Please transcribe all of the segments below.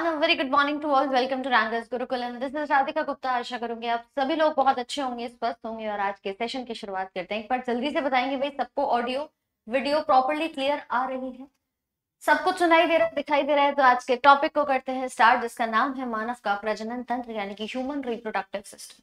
Hello very good morning to all welcome to Rankers Gurukul this is Radhika Gupta आशा करूंगी आप सभी लोग बहुत अच्छे होंगे स्वस्थ होंगे और आज के सेशन की शुरुआत करते हैं एक बार जल्दी से बताएंगे भाई सबको ऑडियो वीडियो प्रॉपरली क्लियर आ रही है सबको सुनाई दे रहा है दिखाई दे रहा है तो आज के टॉपिक को करते हैं स्टार्ट जिसका नाम है मानव का प्रजनन तंत्र यानी कि ह्यूमन रिप्रोडक्टिव सिस्टम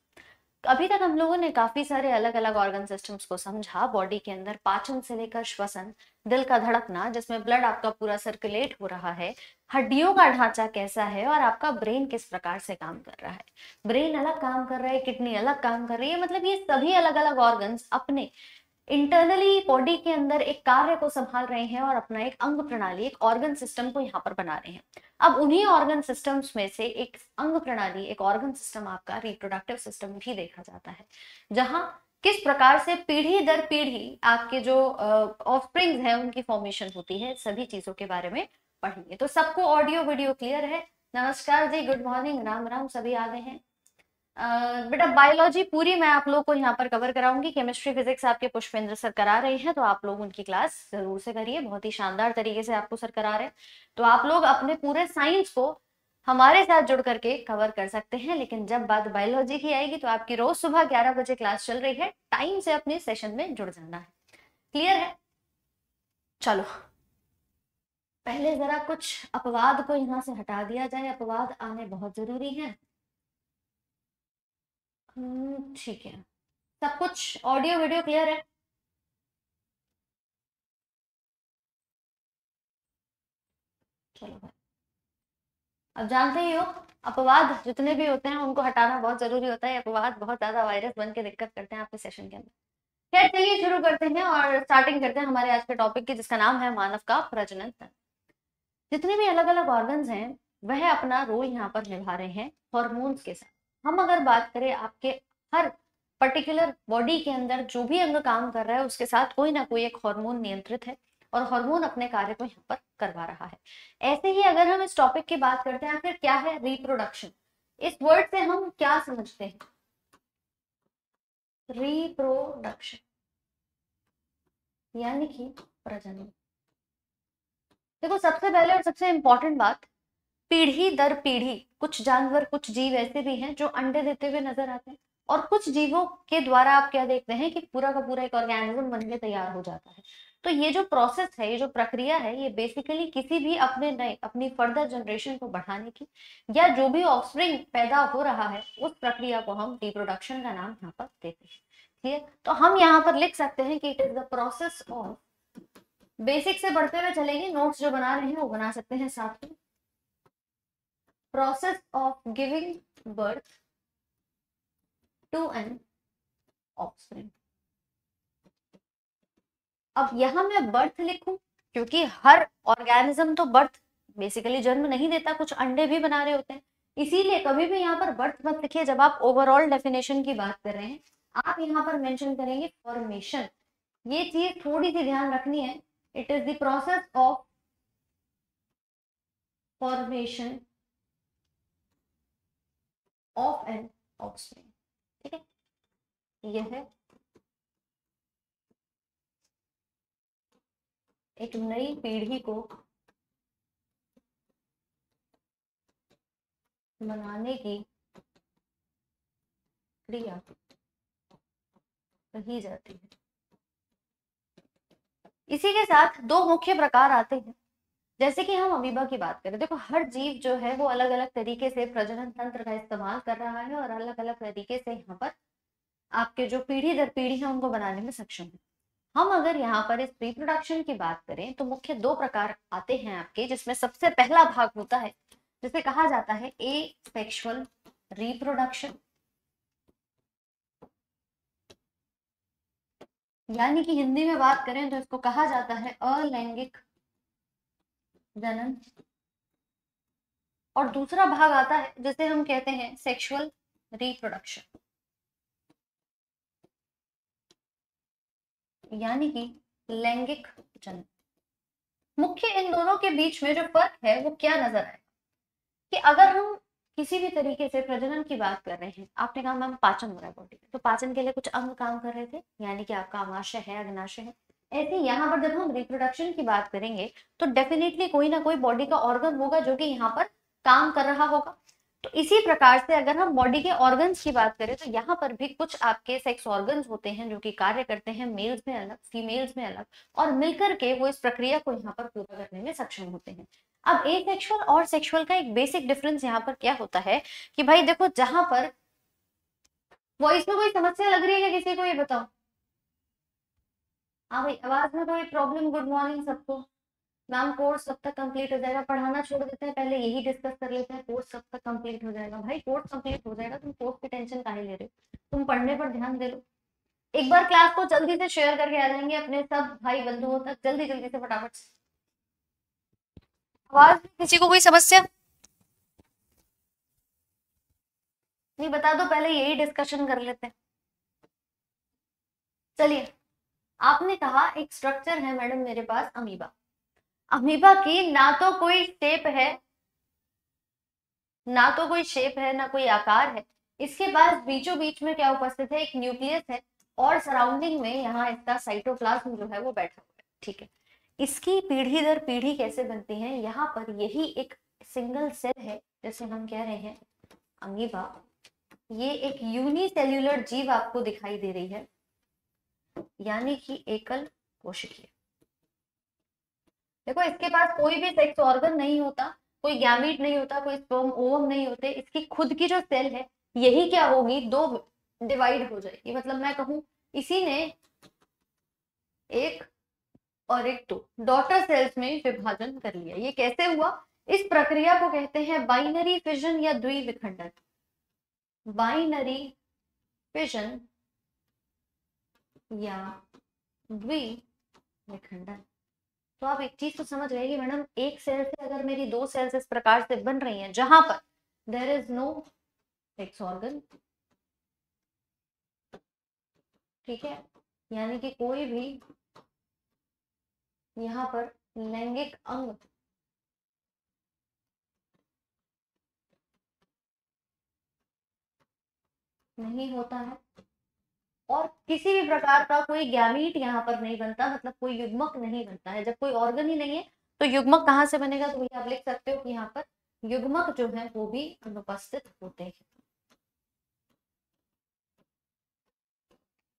अभी तक हम लोगों ने काफी सारे अलग अलग ऑर्गन सिस्टम्स को समझा बॉडी के अंदर पाचन से लेकर श्वसन दिल का धड़कना जिसमें ब्लड आपका पूरा सर्कुलेट हो रहा है हड्डियों का ढांचा कैसा है और आपका ब्रेन किस प्रकार से काम कर रहा है ब्रेन अलग काम कर रहा है किडनी अलग काम कर रही है मतलब ये सभी अलग अलग ऑर्गन अपने इंटरनली बॉडी के अंदर एक कार्य को संभाल रहे हैं और अपना एक अंग प्रणाली एक ऑर्गन सिस्टम को यहाँ पर बना रहे हैं अब उन्हीं ऑर्गन सिस्टम्स में से एक अंग प्रणाली एक ऑर्गन सिस्टम आपका रिप्रोडक्टिव सिस्टम भी देखा जाता है जहाँ किस प्रकार से पीढ़ी दर पीढ़ी आपके जो ऑफस्प्रिंग्स हैं उनकी फॉर्मेशन होती है सभी चीजों के बारे में पढ़ेंगे तो सबको ऑडियो वीडियो क्लियर है नमस्कार जी गुड मॉर्निंग राम राम सभी आ गए हैं बेटा बायोलॉजी पूरी मैं आप लोग को यहाँ पर कवर कराऊंगी केमिस्ट्री फिजिक्स आपके पुष्पेंद्र सर करा रहे हैं तो आप लोग उनकी क्लास जरूर से करिए बहुत ही शानदार तरीके से आपको सर करा रहे हैं तो आप लोग अपने पूरे साइंस को हमारे साथ जुड़ करके कवर कर सकते हैं लेकिन जब बात बायोलॉजी की आएगी तो आपकी रोज सुबह ग्यारह बजे क्लास चल रही है टाइम से अपने सेशन में जुड़ जाना है क्लियर है चलो पहले जरा कुछ अपवाद को यहाँ से हटा दिया जाए अपवाद आने बहुत जरूरी है हम्म, ठीक है सब कुछ ऑडियो वीडियो क्लियर है चलो अब जानते ही हो अपवाद जितने भी होते हैं उनको हटाना बहुत जरूरी होता है अपवाद बहुत ज्यादा वायरस बन के दिक्कत करते हैं आपके सेशन के अंदर खैर चलिए शुरू करते हैं और स्टार्टिंग करते हैं हमारे आज के टॉपिक की जिसका नाम है मानव का प्रजनन जितने भी अलग अलग ऑर्गन्स हैं वह अपना रोल यहाँ पर निभा रहे हैं हॉर्मोन्स के साथ हम अगर बात करें आपके हर पर्टिकुलर बॉडी के अंदर जो भी अंग काम कर रहा है उसके साथ कोई ना कोई एक हार्मोन नियंत्रित है और हार्मोन अपने कार्य को यहाँ पर करवा रहा है ऐसे ही अगर हम इस टॉपिक की बात करते हैं आखिर क्या है रिप्रोडक्शन इस वर्ड से हम क्या समझते हैं रिप्रोडक्शन यानी कि प्रजनन देखो सबसे पहले और सबसे इंपॉर्टेंट बात पीढ़ी दर पीढ़ी कुछ जानवर कुछ जीव ऐसे भी हैं जो अंडे देते हुए नजर आते हैं और कुछ जीवों के द्वारा आप क्या देखते हैं कि पूरा का पूरा एक ऑर्गेनिज्म बन के तैयार हो जाता है तो ये जो प्रोसेस है ये जो प्रक्रिया है ये बेसिकली किसी भी अपने नए अपनी फर्दर जनरेशन को बढ़ाने की या जो भी ऑफस्प्रिंग पैदा हो रहा है उस प्रक्रिया को हम रिप्रोडक्शन का नाम यहाँ पर देते हैं ठीक है तो हम यहाँ पर लिख सकते हैं कि it is the process of basic से बढ़ते हुए चलेंगे नोट्स जो बना रहे हैं वो बना सकते हैं साथ में process of giving birth to an offspring. अब यहां मैं बर्थ लिखू क्योंकि हर ऑर्गेनिज्म तो बर्थ बेसिकली जन्म नहीं देता कुछ अंडे भी बना रहे होते हैं इसीलिए कभी भी यहाँ पर बर्थ मत लिखिए जब आप ओवरऑल डेफिनेशन की बात कर रहे हैं आप यहाँ पर मेंशन करेंगे फॉर्मेशन ये चीज थोड़ी सी ध्यान रखनी है it is the process of formation of an oxygen ठीक है यह है एक नई पीढ़ी को मनाने की क्रिया कही जाती है इसी के साथ दो मुख्य प्रकार आते हैं जैसे कि हम अमीबा की बात करें देखो हर जीव जो है वो अलग अलग तरीके से प्रजनन तंत्र का इस्तेमाल कर रहा है और अलग अलग तरीके से यहाँ पर आपके जो पीढ़ी दर पीढ़ी है उनको बनाने में सक्षम है हम अगर यहाँ पर इस रिप्रोडक्शन की बात करें तो मुख्य दो प्रकार आते हैं आपके जिसमें सबसे पहला भाग होता है जिसे कहा जाता है ए सेक्शुअल रिप्रोडक्शन यानी कि हिंदी में बात करें तो इसको कहा जाता है अलैंगिक जनन और दूसरा भाग आता है जिसे हम कहते हैं सेक्सुअल रिप्रोडक्शन यानी कि लैंगिक जनन मुख्य इन दोनों के बीच में जो फर्क है वो क्या नजर आएगा कि अगर हम किसी भी तरीके से प्रजनन की बात कर रहे हैं आपने कहा मैम पाचन हो रहा है बॉडी तो पाचन के लिए कुछ अंग काम कर रहे थे यानी कि आपका अमाशय है अग्नाशय है ऐसे यहाँ पर जब हम रिप्रोडक्शन की बात करेंगे तो डेफिनेटली कोई ना कोई बॉडी का ऑर्गन होगा जो कि यहाँ पर काम कर रहा होगा तो इसी प्रकार से अगर हम बॉडी के ऑर्गन्स की बात करें तो यहाँ पर भी कुछ आपके सेक्स ऑर्गन्स होते हैं जो कि कार्य करते हैं मेल्स में अलग फीमेल्स में अलग और मिलकर के वो इस प्रक्रिया को यहाँ पर पूरा करने में सक्षम होते हैं अब ए सेक्शुअल और सेक्सुअल का एक बेसिक डिफरेंस यहाँ पर क्या होता है कि भाई देखो जहां पर वॉइस में कोई समस्या लग रही है किसी को ये बताओ हाँ भाई आवाज में कोई प्रॉब्लम गुड मॉर्निंग सबको मैम कोर्स सब तक कंप्लीट हो जाएगा पढ़ाना छोड़ देते हैं पहले यही डिस्कस कर लेते हैं कोर्स सब तक कंप्लीट हो जाएगा भाई कोर्स कंप्लीट हो जाएगा तुम कोर्स की टेंशन का ले रहे हो तुम पढ़ने पर ध्यान दे लो एक बार क्लास को जल्दी से शेयर करके आ जाएंगे अपने सब भाई बंधुओं तक जल्दी जल्दी से फटाफट आवाज किसी को कोई समस्या नहीं बता दो पहले यही डिस्कशन कर लेते हैं चलिए आपने कहा एक स्ट्रक्चर है मैडम मेरे पास अमीबा अमीबा की ना तो कोई शेप है ना तो कोई शेप है ना कोई आकार है इसके पास बीचों बीच में क्या उपस्थित है एक न्यूक्लियस है और सराउंडिंग में यहाँ इसका साइटोप्लाज्म जो है वो बैठा हुआ है ठीक है इसकी पीढ़ी दर पीढ़ी कैसे बनती है यहाँ पर यही एक सिंगल सेल है जैसे हम कह रहे हैं अमीबा ये एक यूनिसेल्यूलर जीव आपको दिखाई दे रही है यानी कि एकल कोशिकीय देखो इसके पास कोई भी सेक्स ऑर्गन नहीं होता कोई गैमिट नहीं होता कोई स्पर्म ओवम नहीं होते इसकी खुद की जो सेल है यही क्या होगी दो डिवाइड हो जाएगी मतलब मैं कहूं इसी ने एक और एक दो डॉटर सेल्स में विभाजन कर लिया ये कैसे हुआ इस प्रक्रिया को कहते हैं बाइनरी फिजन या द्विविखंडन बाइनरी फिजन या द्वि विखंडन तो आप एक चीज तो समझ रहे कि मैडम एक सेल से अगर मेरी दो सेल्स इस प्रकार से बन रही हैं जहां पर there is no sex organ ठीक है यानी कि कोई भी यहाँ पर लैंगिक अंग नहीं होता है और किसी भी प्रकार का कोई गैमीट यहाँ पर नहीं बनता मतलब कोई युग्मक नहीं बनता है जब कोई ऑर्गन ही नहीं है तो युग्मक कहाँ से बनेगा तो वही आप लिख सकते हो कि यहाँ पर युग्मक जो है वो भी अनुपस्थित होते हैं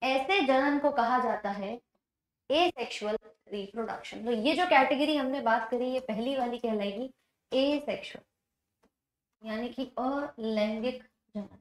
ऐसे जनन को कहा जाता है ए सेक्शुअल रिप्रोडक्शन तो ये जो कैटेगरी हमने बात करी ये पहली वाली कहलाएगी ए सेक्शुअल यानी कि अलैंगिक जनन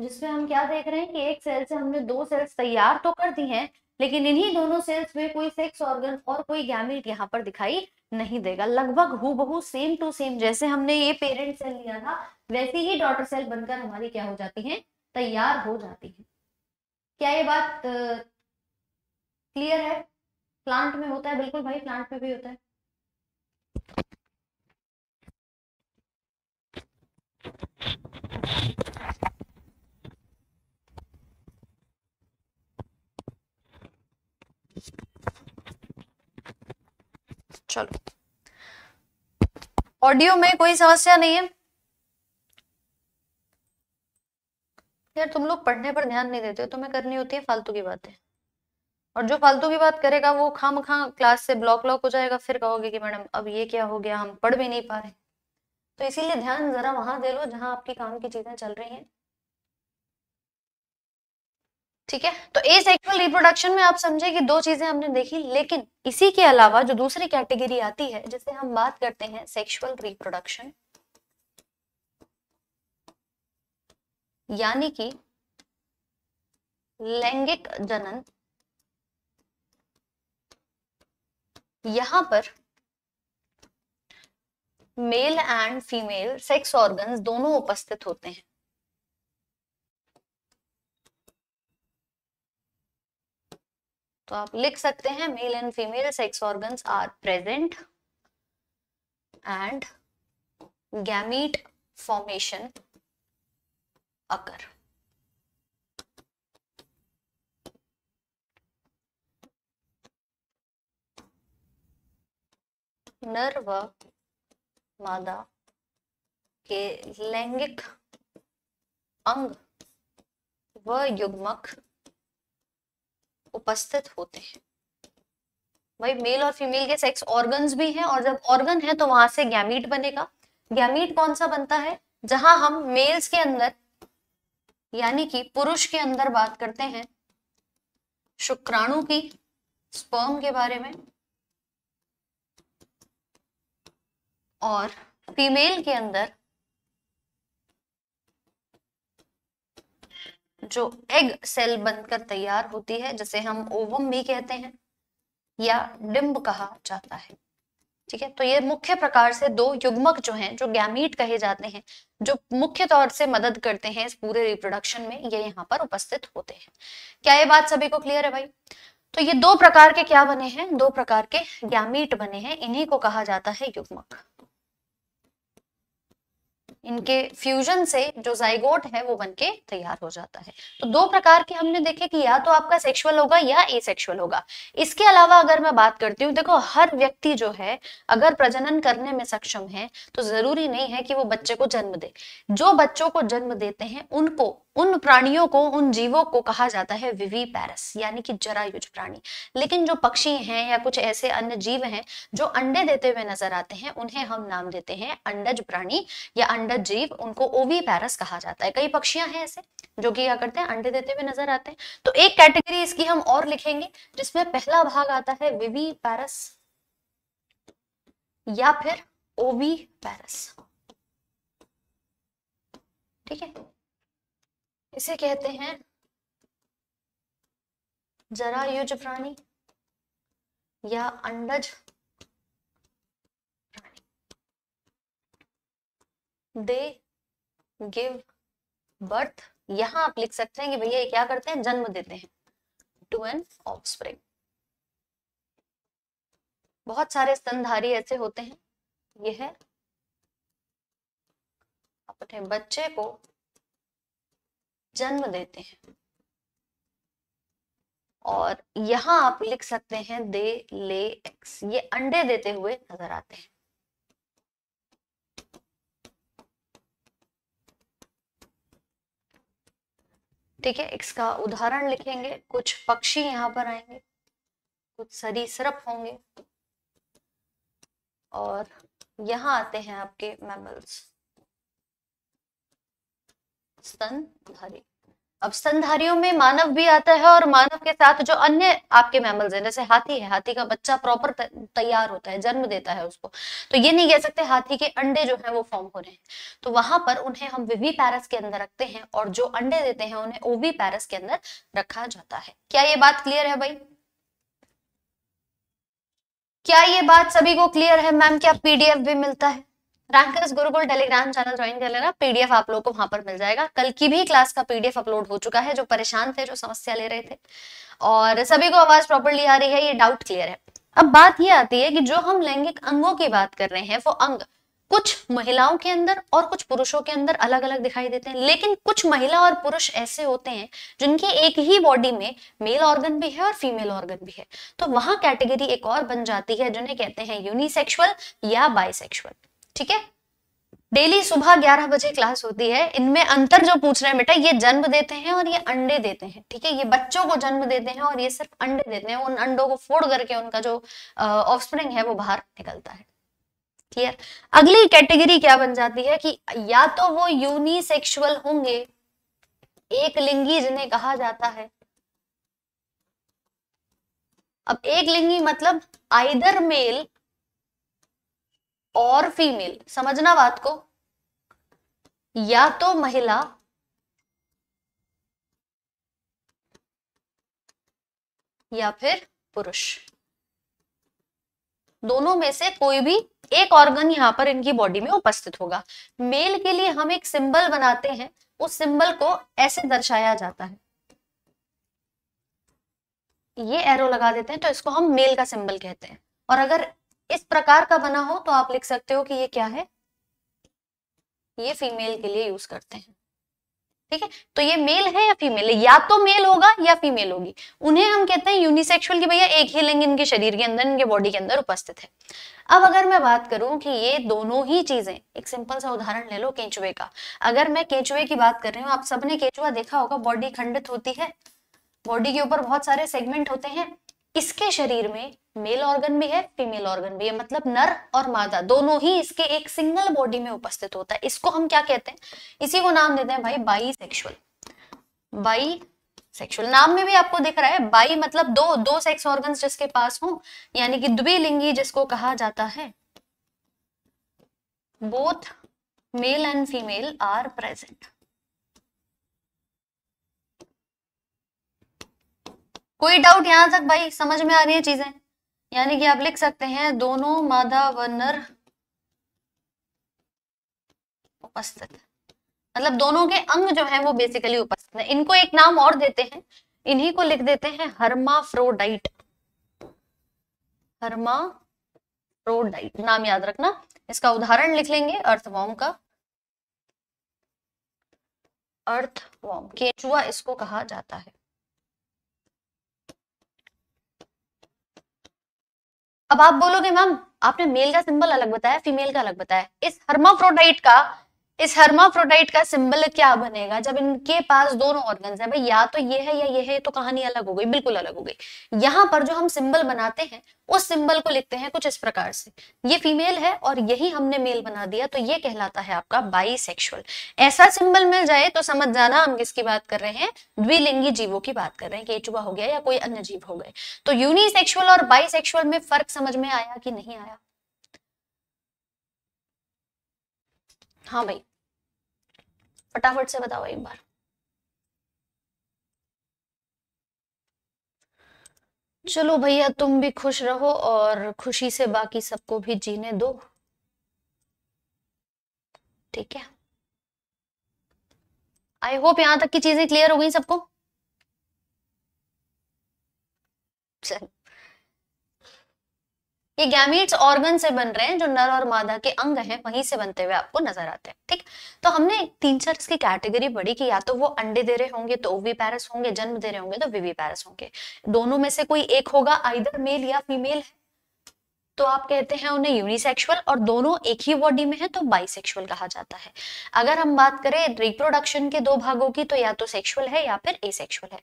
जिसमें हम क्या देख रहे हैं कि एक सेल से हमने दो सेल्स तैयार तो कर दी हैं लेकिन इन्हीं दोनों सेल्स में कोई सेक्स ऑर्गन और कोई गैमिट यहाँ पर दिखाई नहीं देगा लगभग हु सेम टू सेम जैसे हमने ये पेरेंट सेल लिया था वैसे ही डॉटर सेल बनकर हमारी क्या हो जाती है तैयार हो जाती है क्या ये बात क्लियर है प्लांट में होता है बिल्कुल भाई प्लांट में भी होता है ऑडियो में कोई समस्या नहीं है यार तुम लोग पढ़ने पर ध्यान नहीं देते हो तुम्हें करनी होती है फालतू की बातें और जो फालतू की बात करेगा वो खाम खां क्लास से ब्लॉक लॉक हो जाएगा फिर कहोगे कि मैडम अब ये क्या हो गया हम पढ़ भी नहीं पा रहे तो इसीलिए ध्यान जरा वहां दे लो जहाँ आपकी काम की चीजें चल रही हैं ठीक है तो ए सेक्सुअल रिप्रोडक्शन में आप समझे कि दो चीजें हमने देखी लेकिन इसी के अलावा जो दूसरी कैटेगरी आती है जिसे हम बात करते हैं सेक्सुअल रिप्रोडक्शन यानी कि लैंगिक जनन यहां पर male and female sex organs दोनों उपस्थित होते हैं तो आप लिख सकते हैं male and female sex organs are present and gamete formation occur नर व मादा के लैंगिक अंग व युग्मक उपस्थित होते हैं भाई मेल और फीमेल के सेक्स ऑर्गन्स भी हैं और जब ऑर्गन है तो वहां से गैमीट बनेगा गैमीट कौन सा बनता है जहां हम मेल्स के अंदर यानी कि पुरुष के अंदर बात करते हैं शुक्राणु की स्पर्म के बारे में और फीमेल के अंदर जो एग सेल बनकर तैयार होती है जिसे हम ओवम भी कहते हैं या डिम्ब कहा जाता है ठीक है तो ये मुख्य प्रकार से दो युग्मक जो हैं जो गैमीट कहे जाते हैं जो मुख्य तौर से मदद करते हैं इस पूरे रिप्रोडक्शन में ये यहाँ पर उपस्थित होते हैं क्या ये बात सभी को क्लियर है भाई तो ये दो प्रकार के क्या बने हैं दो प्रकार के गैमीट बने हैं इन्हीं को कहा जाता है युग्मक इनके फ्यूजन से जो जाइगोट है वो बन के तैयार हो जाता है तो दो प्रकार के हमने देखे कि या तो आपका सेक्सुअल होगा या एसेक्सुअल होगा इसके अलावा अगर मैं बात करती हूँ देखो हर व्यक्ति जो है अगर प्रजनन करने में सक्षम है तो जरूरी नहीं है कि वो बच्चे को जन्म दे जो बच्चों को जन्म देते हैं उनको उन प्राणियों को उन जीवों को कहा जाता है विवी पैरस यानी कि जरायुज प्राणी लेकिन जो पक्षी हैं या कुछ ऐसे अन्य जीव हैं जो अंडे देते हुए नजर आते हैं उन्हें हम नाम देते हैं अंडज प्राणी या अंडज जीव उनको ओवी पैरस कहा जाता है कई पक्षियां हैं ऐसे जो कि क्या करते हैं अंडे देते हुए नजर आते हैं तो एक कैटेगरी इसकी हम और लिखेंगे जिसमें पहला भाग आता है विवी पैरस या फिर ओवी पैरस ठीक है इसे कहते हैं जरायुज प्राणी या अंडज प्राणी दे गिव बर्थ यहां आप लिख सकते हैं कि भैया ये क्या करते हैं जन्म देते हैं टू एन ऑफस्प्रिंग बहुत सारे स्तनधारी ऐसे होते हैं ये है अपने बच्चे को जन्म देते हैं और यहां आप लिख सकते हैं दे ले एक्स ये अंडे देते हुए नजर आते हैं ठीक है इसका उदाहरण लिखेंगे कुछ पक्षी यहां पर आएंगे कुछ सरीसृप होंगे और यहां आते हैं आपके मैमल्स स्तनधारी अब स्तनधारियों में मानव भी आता है और मानव के साथ जो अन्य आपके मैमल्स हैं जैसे हाथी है हाथी का बच्चा प्रॉपर तैयार होता है जन्म देता है उसको तो ये नहीं कह सकते हाथी के अंडे जो है वो फॉर्म हो रहे हैं तो वहां पर उन्हें हम विवी पैरस के अंदर रखते हैं और जो अंडे देते हैं उन्हें ओवी पैरस के अंदर रखा जाता है क्या ये बात क्लियर है भाई क्या ये बात सभी को क्लियर है मैम क्या पीडीएफ भी मिलता है Rankers Gurukul Telegram channel join कर लेना पीडीएफ आप लोगों को वहां पर मिल जाएगा कल की भी क्लास का पीडीएफ अपलोड हो चुका है जो परेशान थे जो समस्या ले रहे थे और सभी को आवाज प्रॉपरली आ रही है ये डाउट क्लियर है अब बात ये आती है कि जो हम लैंगिक अंगों की बात कर रहे हैं वो अंग कुछ महिलाओं के अंदर और कुछ पुरुषों के अंदर अलग अलग दिखाई देते हैं लेकिन कुछ महिला और पुरुष ऐसे होते हैं जिनके एक ही बॉडी में मेल ऑर्गन भी है और फीमेल ऑर्गन भी है तो वहां कैटेगरी एक और बन जाती है जिन्हें कहते हैं यूनिसेक्सुअल या बाइसेक्सुअल ठीक है डेली सुबह 11 बजे क्लास होती है इनमें अंतर जो पूछ रहे हैं बेटा ये जन्म देते हैं और ये अंडे देते हैं ठीक है ये बच्चों को जन्म देते हैं और ये सिर्फ अंडे देते हैं उन अंडों को फोड़ करके उनका जो ऑफस्प्रिंग है वो बाहर निकलता है क्लियर अगली कैटेगरी क्या बन जाती है कि या तो वो यूनिसेक्सुअल होंगे एक लिंगी जिन्हें कहा जाता है अब एक लिंगी मतलब आइदर मेल और फीमेल समझना बात को या तो महिला या फिर पुरुष दोनों में से कोई भी एक ऑर्गन यहां पर इनकी बॉडी में उपस्थित होगा मेल के लिए हम एक सिंबल बनाते हैं उस सिंबल को ऐसे दर्शाया जाता है ये एरो लगा देते हैं तो इसको हम मेल का सिंबल कहते हैं और अगर इस प्रकार का बना हो तो आप लिख सकते हो कि ये क्या है ये फीमेल के लिए यूज करते हैं ठीक है तो ये मेल है या फीमेल है या तो मेल होगा या फीमेल होगी उन्हें हम कहते हैं यूनिसेक्सुअल की भैया एक ही लिंग इनके शरीर के अंदर इनके बॉडी के अंदर उपस्थित है अब अगर मैं बात करूं कि ये दोनों ही चीजें एक सिंपल सा उदाहरण ले लो केंचुए का अगर मैं केंचुए की बात कर रही हूँ आप सबने केंचुआ देखा होगा बॉडी खंडित होती है बॉडी के ऊपर बहुत सारे सेगमेंट होते हैं इसके शरीर में मेल ऑर्गन भी है फीमेल ऑर्गन भी है मतलब नर और मादा दोनों ही इसके एक सिंगल बॉडी में उपस्थित होता है इसको हम क्या कहते हैं इसी को नाम देते हैं भाई बाई सेक्शुअल बाई सेक्शुअल नाम में भी आपको दिख रहा है बाई मतलब दो दो सेक्स ऑर्गन जिसके पास हो यानी कि द्विलिंगी जिसको कहा जाता है both male and female are present कोई डाउट यहां तक भाई समझ में आ रही है चीजें यानी कि आप लिख सकते हैं दोनों मादा व नर उपस्थित मतलब दोनों के अंग जो है वो बेसिकली उपस्थित है इनको एक नाम और देते हैं इन्हीं को लिख देते हैं फ्रोडाइट हर्मा फ्रोडाइट नाम याद रखना इसका उदाहरण लिख लेंगे अर्थवॉम का अर्थवॉम केचुआ इसको कहा जाता है अब आप बोलोगे मैम आपने मेल का सिंबल अलग बताया फीमेल का अलग बताया इस हर्माफ्रोडाइट का इस हर्माफ्रोडाइट का सिंबल क्या बनेगा जब इनके पास दोनों ऑर्गन है भाई या तो ये है या ये है तो कहानी अलग हो गई बिल्कुल अलग हो गई यहाँ पर जो हम सिंबल बनाते हैं उस सिंबल को लिखते हैं कुछ इस प्रकार से ये फीमेल है और यही हमने मेल बना दिया तो ये कहलाता है आपका बाई ऐसा सिंबल मिल जाए तो समझ जाना हम किसकी बात कर रहे हैं द्विलिंगी जीवों की बात कर रहे हैं केचुआ हो गया या कोई अन्य जीव हो गए तो यूनिसेक्सुअल और बाई में फर्क समझ में आया कि नहीं आया हाँ भाई फटाफट से बताओ एक बार चलो भैया तुम भी खुश रहो और खुशी से बाकी सबको भी जीने दो ठीक है आई होप यहां तक की चीजें क्लियर हो गई सबको चल ये गैमिट्स ऑर्गन से बन रहे हैं जो नर और मादा के अंग हैं वहीं से बनते हुए आपको नजर आते हैं ठीक तो हमने तीन चार इसकी कैटेगरी पढ़ी कि या तो वो अंडे दे रहे होंगे तो ओवी पैरस होंगे जन्म दे रहे होंगे तो वीवी पैरस होंगे दोनों में से कोई एक होगा आइदर मेल या फीमेल है तो आप कहते हैं उन्हें यूनिसेक्सुअल और दोनों एक ही बॉडी में है तो बाइसेक्सुअल कहा जाता है अगर हम बात करें रिप्रोडक्शन के दो भागों की तो या तो सेक्सुअल है या फिर एसेक्सुअल है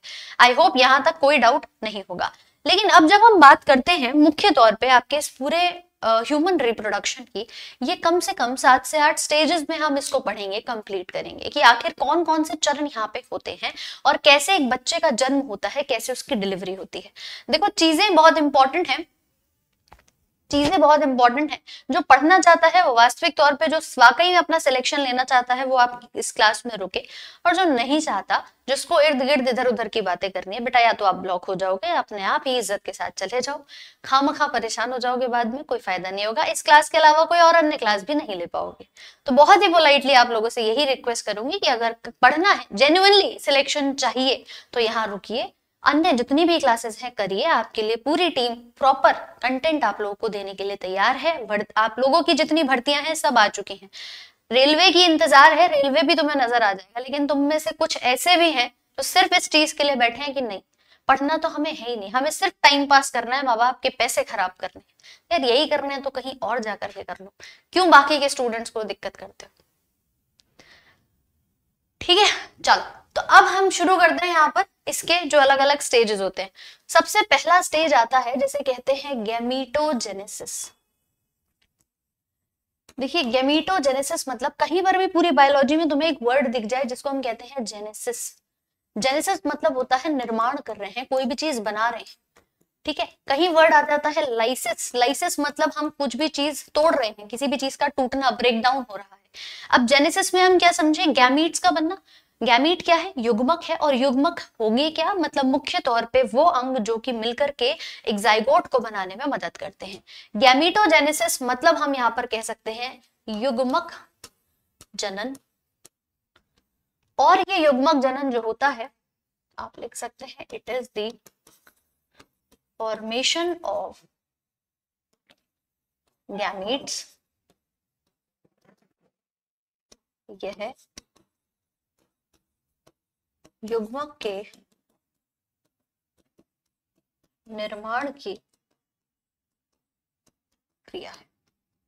आई होप यहाँ तक कोई डाउट नहीं होगा लेकिन अब जब हम बात करते हैं मुख्य तौर पे आपके इस पूरे ह्यूमन रिप्रोडक्शन की ये कम से कम सात से आठ स्टेजेस में हम इसको पढ़ेंगे कंप्लीट करेंगे कि आखिर कौन कौन से चरण यहाँ पे होते हैं और कैसे एक बच्चे का जन्म होता है कैसे उसकी डिलीवरी होती है देखो चीजें बहुत इंपॉर्टेंट है चीजें बहुत इंपॉर्टेंट है जो पढ़ना चाहता है वो वास्तविक तौर पे जो वाकई में अपना सिलेक्शन लेना चाहता है वो आप इस क्लास में रुके और जो नहीं चाहता जिसको इर्द गिर्द इधर उधर की बातें करनी है बेटा या तो आप ब्लॉक हो जाओगे अपने आप ही इज्जत के साथ चले जाओ खाम खा परेशान हो जाओगे बाद में कोई फायदा नहीं होगा इस क्लास के अलावा कोई और अन्य क्लास भी नहीं ले पाओगे तो बहुत ही पोलाइटली आप लोगों से यही रिक्वेस्ट करूंगी कि अगर पढ़ना है जेन्युनली सिलेक्शन चाहिए तो यहाँ रुकी अन्य जितनी भी क्लासेस हैं करिए आपके लिए पूरी टीम प्रॉपर कंटेंट आप लोगों को देने के लिए तैयार है आप लोगों की जितनी भर्तियां हैं सब आ चुकी हैं रेलवे की इंतजार है रेलवे भी तुम्हें नजर आ जाएगा लेकिन तुम में से कुछ ऐसे भी हैं जो सिर्फ इस चीज के लिए बैठे हैं कि नहीं पढ़ना तो हमें है ही नहीं हमें सिर्फ टाइम पास करना है माँ बाप के पैसे खराब करने यार यही करना है तो कहीं और जा करके कर लो क्यों बाकी के स्टूडेंट्स को दिक्कत करते हो ठीक है चलो तो अब हम शुरू करते हैं यहाँ पर इसके जो अलग अलग स्टेजेस होते हैं सबसे पहला स्टेज आता है जिसे कहते हैं गैमीटोजेनेसिस देखिए गैमीटोजेनेसिस मतलब कहीं पर भी पूरी बायोलॉजी में तुम्हें एक वर्ड दिख जाए जिसको हम कहते हैं जेनेसिस जेनेसिस मतलब होता है निर्माण कर रहे हैं कोई भी चीज बना रहे हैं ठीक है कहीं वर्ड आ जाता है लाइसिस लाइसिस मतलब हम कुछ भी चीज तोड़ रहे हैं किसी भी चीज का टूटना ब्रेकडाउन हो रहा है अब जेनेसिस में हम क्या समझे गैमीट्स का बनना गैमीट क्या है युग्मक है और युग्मक होंगे क्या मतलब मुख्य तौर पे वो अंग जो कि मिलकर के एग्जाइगोट को बनाने में मदद करते हैं गैमीटोजेनेसिस मतलब हम यहाँ पर कह सकते हैं युग्मक जनन और ये युग्मक जनन जो होता है आप लिख सकते हैं it is the formation of gametes यह है युग्मक के निर्माण की क्रिया है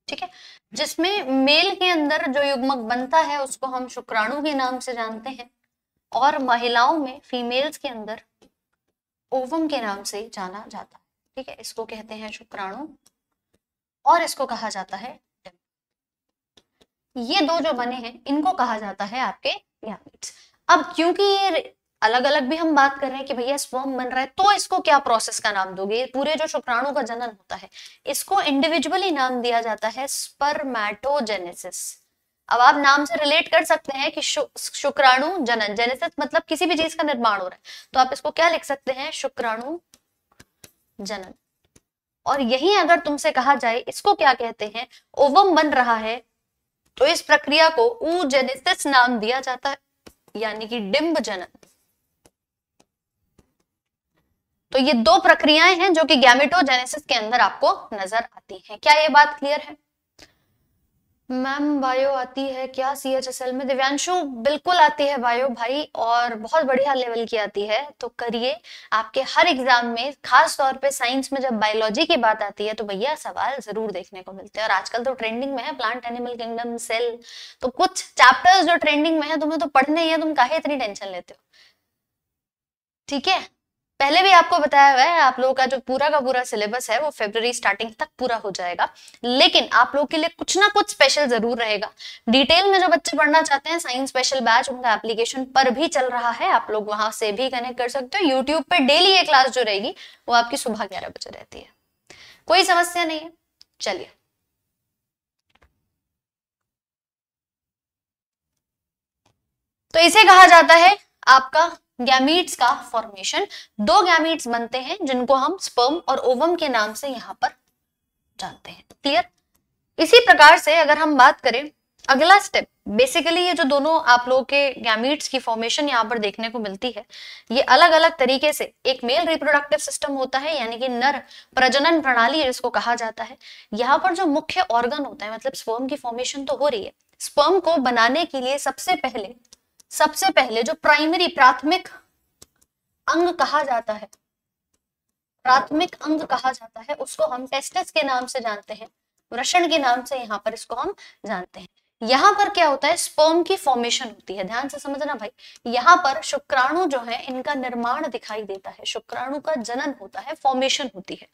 ठीक है जिसमें मेल के अंदर जो युग्मक बनता है उसको हम शुक्राणु के नाम से जानते हैं और महिलाओं में फीमेल्स के अंदर ओवम के नाम से जाना जाता है ठीक है इसको कहते हैं शुक्राणु और इसको कहा जाता है ये दो जो बने हैं इनको कहा जाता है आपके प्यामिड्स अब क्योंकि ये अलग अलग भी हम बात कर रहे हैं कि भैया स्पर्म बन रहा है तो इसको क्या प्रोसेस का नाम दोगे पूरे जो शुक्राणु का जनन होता है इसको इंडिविजुअली नाम दिया जाता है स्पर्मैटोजेनेसिस अब आप नाम से रिलेट कर सकते हैं कि शु, शुक्राणु जनन जेनेसिस मतलब किसी भी चीज का निर्माण हो रहा है तो आप इसको क्या लिख सकते हैं शुक्राणु जनन और यही अगर तुमसे कहा जाए इसको क्या कहते हैं ओवम बन रहा है तो इस प्रक्रिया को जेनेसिस नाम दिया जाता है यानी कि डिम्ब जनन तो ये दो प्रक्रियाएं हैं जो कि गैमेटोजेनेसिस के अंदर आपको नजर आती हैं क्या ये बात क्लियर है मैम बायो आती है क्या सी एच एस एल में दिव्यांशु बिल्कुल आती है बायो भाई और बहुत बढ़िया लेवल की आती है तो करिए आपके हर एग्जाम में खास तौर पे साइंस में जब बायोलॉजी की बात आती है तो भैया सवाल जरूर देखने को मिलते हैं और आजकल तो ट्रेंडिंग में है प्लांट एनिमल किंगडम सेल तो कुछ चैप्टर्स जो ट्रेंडिंग में है तुम्हें तो पढ़ने ही है तुम काहे इतनी टेंशन लेते हो ठीक है पहले भी आपको बताया हुआ है आप लोगों का जो पूरा का पूरा सिलेबस है वो फेब्रवरी स्टार्टिंग तक पूरा हो जाएगा लेकिन आप लोगों के लिए कुछ ना कुछ स्पेशल जरूर रहेगा डिटेल में जो बच्चे पढ़ना चाहते हैं साइंस स्पेशल बैच उनका एप्लीकेशन पर भी चल रहा है आप लोग वहां से भी कनेक्ट कर सकते हो यूट्यूब पर डेली ये क्लास जो रहेगी वो आपकी सुबह ग्यारह बजे रहती है कोई समस्या नहीं है चलिए तो इसे कहा जाता है आपका गैमीट्स का फॉर्मेशन दो गैमीट्स बनते हैं जिनको हम स्पर्म और ओवम के नाम से यहाँ पर जानते हैं क्लियर इसी प्रकार से अगर हम बात करें अगला स्टेप बेसिकली ये जो दोनों आप लोगों के गैमीट्स की फॉर्मेशन यहाँ पर देखने को मिलती है ये अलग अलग तरीके से एक मेल रिप्रोडक्टिव सिस्टम होता है यानी कि नर प्रजनन प्रणाली जिसको कहा जाता है यहाँ पर जो मुख्य ऑर्गन होता है मतलब स्पर्म की फॉर्मेशन तो हो रही है स्पर्म को बनाने के लिए सबसे पहले सबसे पहले जो प्राइमरी प्राथमिक अंग कहा जाता है प्राथमिक अंग कहा जाता है उसको हम टेस्टस के नाम से जानते हैं वृषण के नाम से यहाँ पर इसको हम जानते हैं यहाँ पर क्या होता है स्पर्म की फॉर्मेशन होती है ध्यान से समझना भाई यहाँ पर शुक्राणु जो है इनका निर्माण दिखाई देता है शुक्राणु का जनन होता है फॉर्मेशन होती है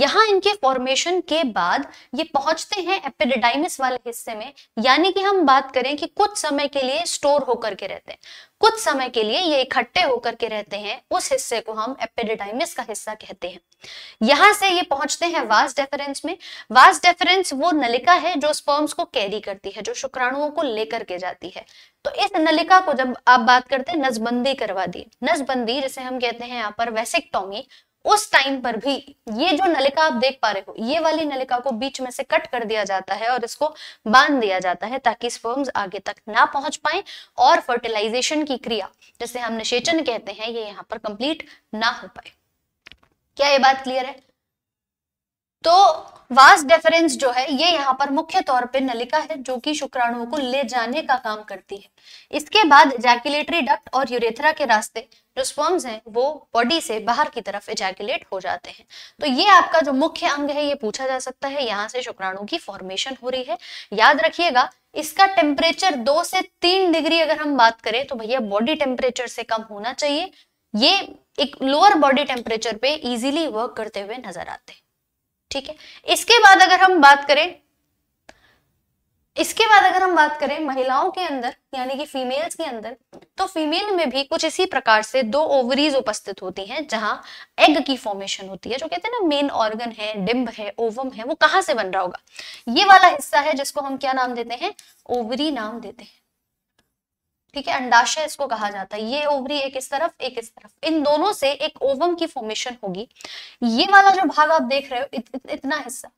यहाँ इनके फॉर्मेशन के बाद ये पहुंचते हैं एपिडिडाइमिस वाले हिस्से में यानी कि हम बात करें कि कुछ समय के लिए स्टोर होकर के रहते हैं कुछ समय के लिए ये इकट्ठे होकर के रहते हैं उस हिस्से को हम एपेडिडाइमिस का हिस्सा कहते हैं यहां से ये पहुंचते हैं वास डेफरेंस में वास डेफरेंस वो नलिका है जो स्पर्म्स को कैरी करती है जो शुक्राणुओं को लेकर के जाती है तो इस नलिका को जब आप बात करते हैं नसबंदी करवा दी नसबंदी जिसे हम कहते हैं यहाँ पर वेसिक्टोमी उस टाइम पर भी ये जो नलिका आप देख पा रहे हो ये वाली नलिका को बीच में से कट कर दिया जाता है और इसको बांध दिया जाता है ताकि स्पर्म्स आगे तक ना पहुंच पाए और फर्टिलाइजेशन की क्रिया जिसे हम निषेचन कहते हैं ये यहाँ पर कंप्लीट ना हो पाए क्या ये बात क्लियर है तो वास डेफरेंस जो है ये यहाँ पर मुख्य तौर पे नलिका है जो कि शुक्राणुओं को ले जाने का काम करती है इसके बाद जैकुलेटरी डक्ट और यूरेथ्रा के रास्ते जो स्पर्म्स हैं वो बॉडी से बाहर की तरफ इजैकुलेट हो जाते हैं तो ये आपका जो मुख्य अंग है ये पूछा जा सकता है यहाँ से शुक्राणु की फॉर्मेशन हो रही है याद रखिएगा इसका टेम्परेचर दो से तीन डिग्री अगर हम बात करें तो भैया बॉडी टेम्परेचर से कम होना चाहिए ये एक लोअर बॉडी टेम्परेचर पे इजिली वर्क करते हुए नजर आते हैं ठीक है इसके बाद अगर हम बात करें इसके बाद अगर हम बात करें महिलाओं के अंदर यानी कि फीमेल्स के अंदर तो फीमेल में भी कुछ इसी प्रकार से दो ओवरीज उपस्थित होती हैं जहां एग की फॉर्मेशन होती है जो कहते हैं ना मेन ऑर्गन है डिम्ब है ओवम है वो कहां से बन रहा होगा ये वाला हिस्सा है जिसको हम क्या नाम देते हैं ओवरी नाम देते हैं ठीक है अंडाशय इसको कहा जाता है ये ओवरी एक इस तरफ एक इस तरफ इन दोनों से एक ओवम की फॉर्मेशन होगी ये वाला जो भाग आप देख रहे हो इत, इत, इतना हिस्सा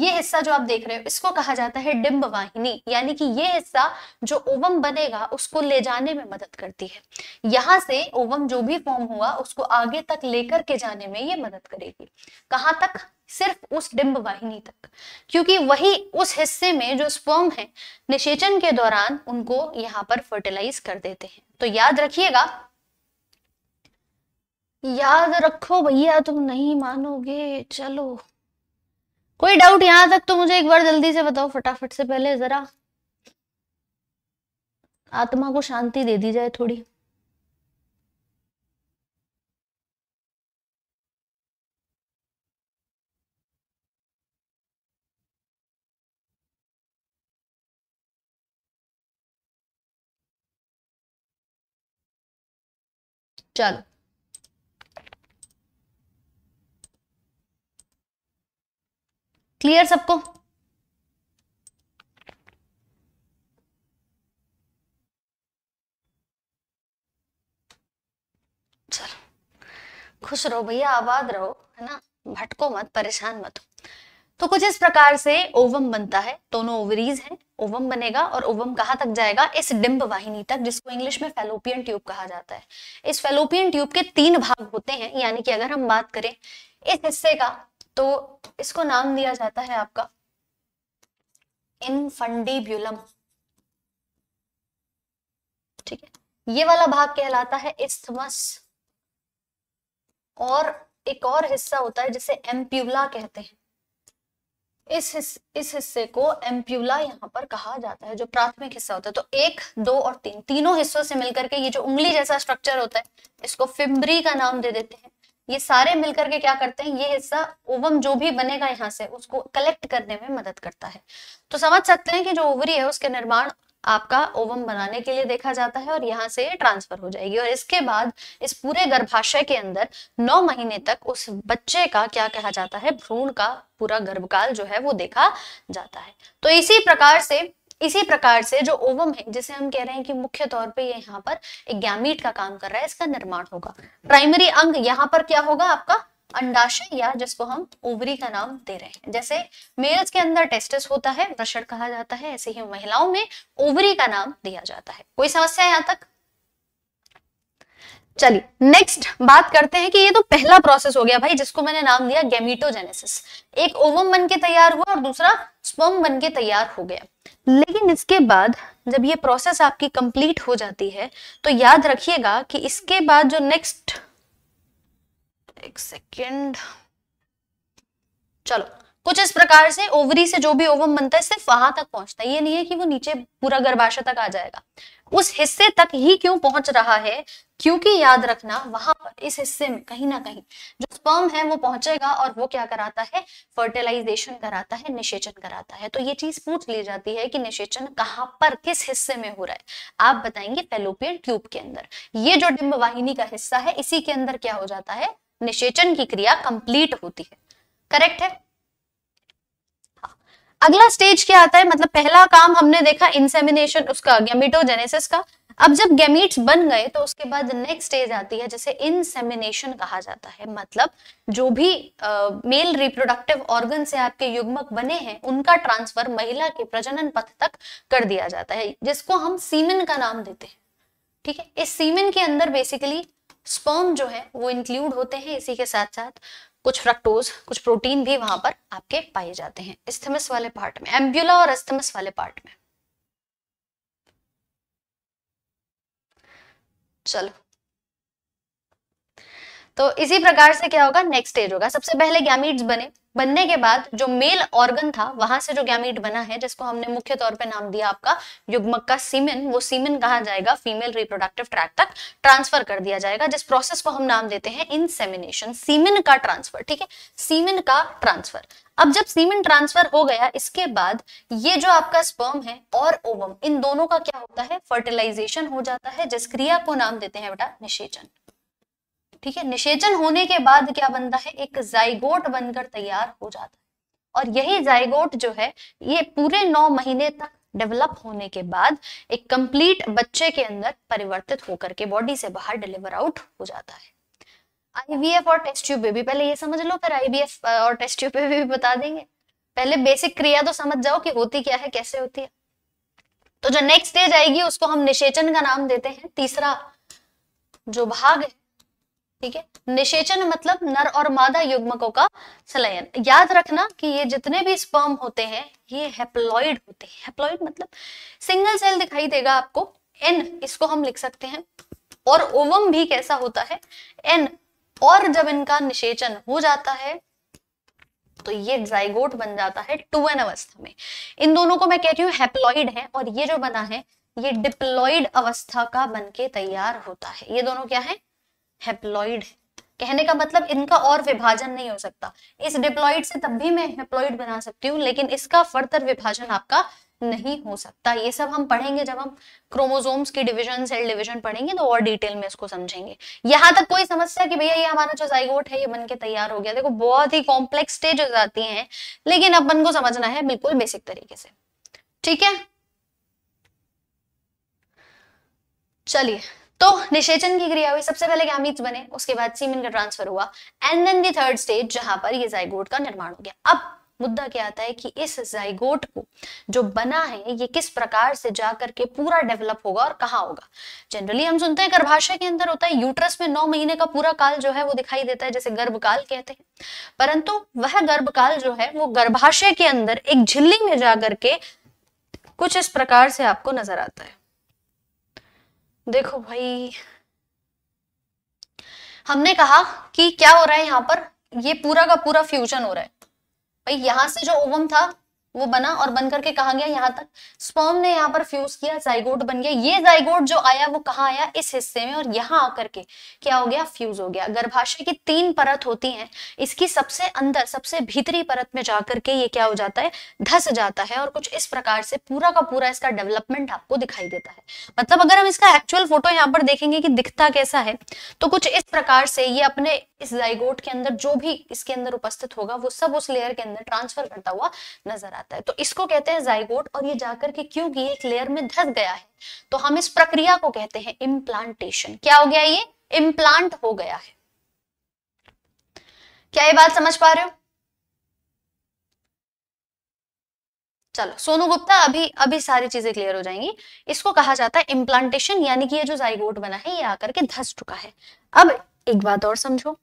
ये हिस्सा जो आप देख रहे हो इसको कहा जाता है डिम्ब वाहिनी यानी कि ये हिस्सा जो ओवम बनेगा उसको ले जाने में मदद करती है यहां से ओवम जो भी फॉर्म हुआ उसको आगे तक लेकर के जाने में ये मदद करेगी कहाँ तक सिर्फ उस डिम्ब वाहिनी तक क्योंकि वही उस हिस्से में जो स्पर्म है निषेचन के दौरान उनको यहाँ पर फर्टिलाइज कर देते हैं तो याद रखिएगा याद रखो भैया तुम नहीं मानोगे चलो कोई डाउट यहां तक तो मुझे एक बार जल्दी से बताओ फटाफट से पहले जरा आत्मा को शांति दे दी जाए थोड़ी चलो क्लियर सबको चलो खुश रहो भैया आबाद रहो है ना भटको मत परेशान मत हो तो कुछ इस प्रकार से ओवम बनता है दोनों ओवरीज हैं ओवम बनेगा और ओवम कहां तक जाएगा इस डिम्ब वाहिनी तक जिसको इंग्लिश में फेलोपियन ट्यूब कहा जाता है इस फेलोपियन ट्यूब के तीन भाग होते हैं यानी कि अगर हम बात करें इस हिस्से का तो इसको नाम दिया जाता है आपका इनफंडीब्यूलम ठीक है ये वाला भाग कहलाता है इस्थमस और एक और हिस्सा होता है जिसे एम्प्यूला कहते हैं इस हिस, इस हिस्से को एम्प्यूला यहाँ पर कहा जाता है जो प्राथमिक हिस्सा होता है तो एक दो और तीन तीनों हिस्सों से मिलकर के ये जो उंगली जैसा स्ट्रक्चर होता है इसको फिम्बरी का नाम दे देते हैं ये सारे मिलकर के क्या करते हैं ये हिस्सा ओवम जो भी बनेगा यहाँ से उसको कलेक्ट करने में मदद करता है तो समझ सकते हैं कि जो ओवरी है उसके निर्माण आपका ओवम बनाने के लिए देखा जाता है और यहाँ से ट्रांसफर हो जाएगी और इसके बाद इस पूरे गर्भाशय के अंदर नौ महीने तक उस बच्चे का क्या कहा जाता है भ्रूण का पूरा गर्भकाल जो है वो देखा जाता है तो इसी प्रकार से इसी प्रकार से जो ओवम है जिसे हम कह रहे हैं कि मुख्य तौर पे ये यहाँ पर एक गैमीट का काम कर रहा है इसका निर्माण होगा प्राइमरी अंग यहाँ पर क्या होगा आपका अंडाशय या जिसको हम ओवरी का नाम दे रहे हैं जैसे मेल्स के अंदर टेस्टिस होता है वृषण कहा जाता है ऐसे ही महिलाओं में ओवरी का नाम दिया जाता है कोई समस्या यहाँ तक चलिए नेक्स्ट बात करते हैं कि ये तो पहला प्रोसेस हो गया भाई जिसको मैंने नाम दिया गेमिटोजेनेसिस एक ओवम बन के तैयार हुआ और दूसरा स्पर्म बन के तैयार हो गया लेकिन इसके बाद जब ये प्रोसेस आपकी कंप्लीट हो जाती है तो याद रखिएगा कि इसके बाद जो नेक्स्ट एक सेकेंड चलो कुछ इस प्रकार से ओवरी से जो भी ओवम बनता है सिर्फ वहां तक पहुंचता है ये नहीं है कि वो नीचे पूरा गर्भाशय तक आ जाएगा उस हिस्से तक ही क्यों पहुंच रहा है क्योंकि याद रखना वहां पर इस हिस्से में कहीं ना कहीं जो स्पर्म है वो पहुंचेगा और वो क्या कराता है फर्टिलाइजेशन कराता है निषेचन कराता है तो ये चीज पूछ ली जाती है कि निषेचन कहाँ पर किस हिस्से में हो रहा है आप बताएंगे फेलोपियन ट्यूब के अंदर ये जो डिम्ब वाहिनी का हिस्सा है इसी के अंदर क्या हो जाता है निषेचन की क्रिया कंप्लीट होती है करेक्ट है अगला स्टेज क्या आता है मतलब पहला काम हमने देखा इंसेमिनेशन उसका गैमिटोजेनेसिस का अब जब गैमीट्स बन गए तो उसके बाद नेक्स्ट स्टेज आती है जिसे इनसेमिनेशन कहा जाता है मतलब जो भी मेल रिप्रोडक्टिव ऑर्गन से आपके युग्मक बने हैं उनका ट्रांसफर महिला के प्रजनन पथ तक कर दिया जाता है जिसको हम सीमेन का नाम देते हैं ठीक है इस सीमेन के अंदर बेसिकली स्पर्म जो है वो इंक्लूड होते हैं इसी के साथ साथ कुछ फ्रक्टोज कुछ प्रोटीन भी वहां पर आपके पाए जाते हैं इस्थमस वाले पार्ट में एम्ब्यूला और अस्थमस वाले पार्ट में चलो तो इसी प्रकार से क्या होगा नेक्स्ट स्टेज होगा सबसे पहले गैमिट्स बने बनने के बाद जो मेल ऑर्गन था वहां से जो गैमिट बना है जिसको हमने मुख्य तौर पे नाम दिया आपका युग्मक का सीमेन वो सीमेन कहा जाएगा फीमेल रिप्रोडक्टिव ट्रैक तक ट्रांसफर कर दिया जाएगा जिस प्रोसेस को हम नाम देते हैं इनसेमिनेशन सीमेन का ट्रांसफर ठीक है सीमेन का ट्रांसफर अब जब सीमेन ट्रांसफर हो गया इसके बाद ये जो आपका स्पर्म है और ओवम इन दोनों का क्या होता है फर्टिलाइजेशन हो जाता है जिस क्रिया को नाम देते हैं बेटा निषेचन ठीक है निषेचन होने के बाद क्या बनता है एक जाइगोट बनकर तैयार हो जाता है और यही जाइगोट जो है ये पूरे नौ महीने तक डेवलप होने के बाद एक कंप्लीट बच्चे के अंदर परिवर्तित होकर के बॉडी से बाहर डिलीवर आउट हो जाता है आईवीएफ और टेस्ट ट्यूब बेबी पहले ये समझ लो फिर आईवीएफ और टेस्ट ट्यूब बेबी भी बता देंगे पहले बेसिक क्रिया तो समझ जाओ कि होती क्या है कैसे होती है तो जो नेक्स्ट स्टेज आएगी उसको हम निषेचन का नाम देते हैं तीसरा जो भाग है ठीक है निषेचन मतलब नर और मादा युग्मकों का सलयन याद रखना कि ये जितने भी स्पर्म होते हैं ये हेप्लॉइड होते हैं हेप्लॉइड मतलब सिंगल सेल दिखाई देगा आपको एन इसको हम लिख सकते हैं और ओवम भी कैसा होता है एन और जब इनका निषेचन हो जाता है तो ये जाइगोट बन जाता है टू एन अवस्था में इन दोनों को मैं कहती हूँ हेप्लॉइड है और ये जो बना है ये डिप्लॉइड अवस्था का बनके तैयार होता है ये दोनों क्या है हेप्लॉइड कहने का मतलब इनका और विभाजन नहीं हो सकता इस डिप्लॉइड से तब भी मैं हेप्लॉइड बना सकती हूँ लेकिन इसका फर्दर विभाजन आपका नहीं हो सकता ये सब हम पढ़ेंगे जब हम क्रोमोसोम्स की डिवीजन सेल डिवीजन पढ़ेंगे तो और डिटेल में इसको समझेंगे यहाँ तक कोई समस्या कि भैया ये हमारा जो जाइगोट है ये बन के तैयार हो गया देखो बहुत ही कॉम्प्लेक्स हो आती है लेकिन अपन को समझना है बिल्कुल बेसिक तरीके से ठीक है चलिए तो निषेचन की क्रिया हुई सबसे पहले गैमिट्स बने उसके बाद सीमेन का ट्रांसफर हुआ and then the third stage जहां पर ये जाइगोट का निर्माण हो गया अब मुद्दा क्या आता है कि इस जाइगोट को जो बना है ये किस प्रकार से जाकर के पूरा डेवलप होगा और कहा होगा जनरली हम सुनते हैं गर्भाशय के अंदर होता है यूट्रस में नौ महीने का पूरा काल जो है वो दिखाई देता है जैसे गर्भकाल कहते हैं परंतु वह गर्भकाल जो है वो गर्भाशय के अंदर एक झिल्ली में जाकर के कुछ इस प्रकार से आपको नजर आता है देखो भाई हमने कहा कि क्या हो रहा है यहां पर ये पूरा का पूरा फ्यूजन हो रहा है भाई यहां से जो ओवम था वो बना और बन करके कहा गया यहाँ तक स्पर्म ने यहाँ पर फ्यूज किया जाइगोट बन गया ये जाइगोट जो आया वो कहा आया इस हिस्से में और यहाँ आकर के क्या हो गया फ्यूज हो गया गर्भाशय की तीन परत होती हैं इसकी सबसे अंदर सबसे भीतरी परत में जाकर के ये क्या हो जाता है धस जाता है और कुछ इस प्रकार से पूरा का पूरा इसका डेवलपमेंट आपको दिखाई देता है मतलब अगर हम इसका एक्चुअल फोटो यहाँ पर देखेंगे कि दिखता कैसा है तो कुछ इस प्रकार से ये अपने इस जाइगोट के अंदर जो भी इसके अंदर उपस्थित होगा वो सब उस लेयर के अंदर ट्रांसफर करता हुआ नजर आता जाता है तो इसको कहते हैं जाइगोट और ये जाकर के क्योंकि एक लेयर में धस गया है तो हम इस प्रक्रिया को कहते हैं इम्प्लांटेशन क्या हो गया ये इम्प्लांट हो गया है क्या ये बात समझ पा रहे हो चलो सोनू गुप्ता अभी अभी सारी चीजें क्लियर हो जाएंगी इसको कहा जाता है इम्प्लांटेशन यानी कि ये जो जाइगोट बना है ये आकर के धस चुका है अब एक बात और समझो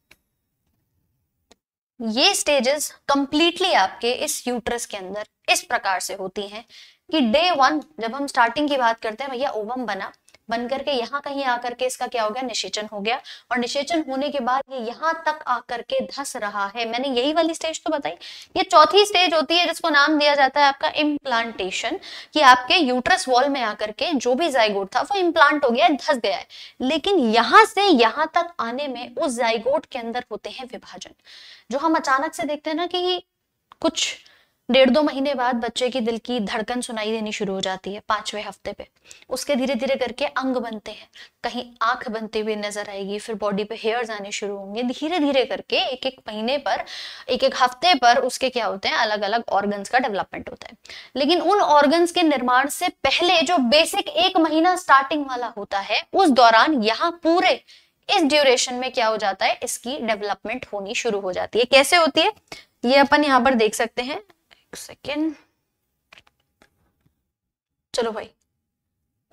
ये स्टेजेस कंप्लीटली आपके इस यूट्रस के अंदर इस प्रकार से होती हैं कि डे वन जब हम स्टार्टिंग की बात करते हैं भैया ओवम बना बन करके यहाँ कहीं आकर के इसका क्या हो गया निषेचन हो गया और निषेचन होने के बाद ये यहाँ तक आकर के धस रहा है मैंने यही वाली स्टेज तो बताई ये चौथी स्टेज होती है जिसको नाम दिया जाता है आपका इम्प्लांटेशन कि आपके यूट्रस वॉल में आकर के जो भी जायगोट था वो इम्प्लांट हो गया है धस गया है लेकिन यहाँ से यहाँ तक आने में उस जायगोट के अंदर होते हैं विभाजन जो हम अचानक से देखते हैं ना कि कुछ डेढ़ दो महीने बाद बच्चे की दिल की धड़कन सुनाई देनी शुरू हो जाती है पांचवें हफ्ते पे उसके धीरे धीरे करके अंग बनते हैं कहीं आंख बनती हुई नजर आएगी फिर बॉडी पे हेयर्स आने शुरू होंगे धीरे धीरे करके एक एक महीने पर एक एक हफ्ते पर उसके क्या होते हैं अलग अलग ऑर्गन्स का डेवलपमेंट होता है लेकिन उन ऑर्गन्स के निर्माण से पहले जो बेसिक एक महीना स्टार्टिंग वाला होता है उस दौरान यहाँ पूरे इस ड्यूरेशन में क्या हो जाता है इसकी डेवलपमेंट होनी शुरू हो जाती है कैसे होती है ये अपन यहाँ पर देख सकते हैं एक सेकेंड चलो भाई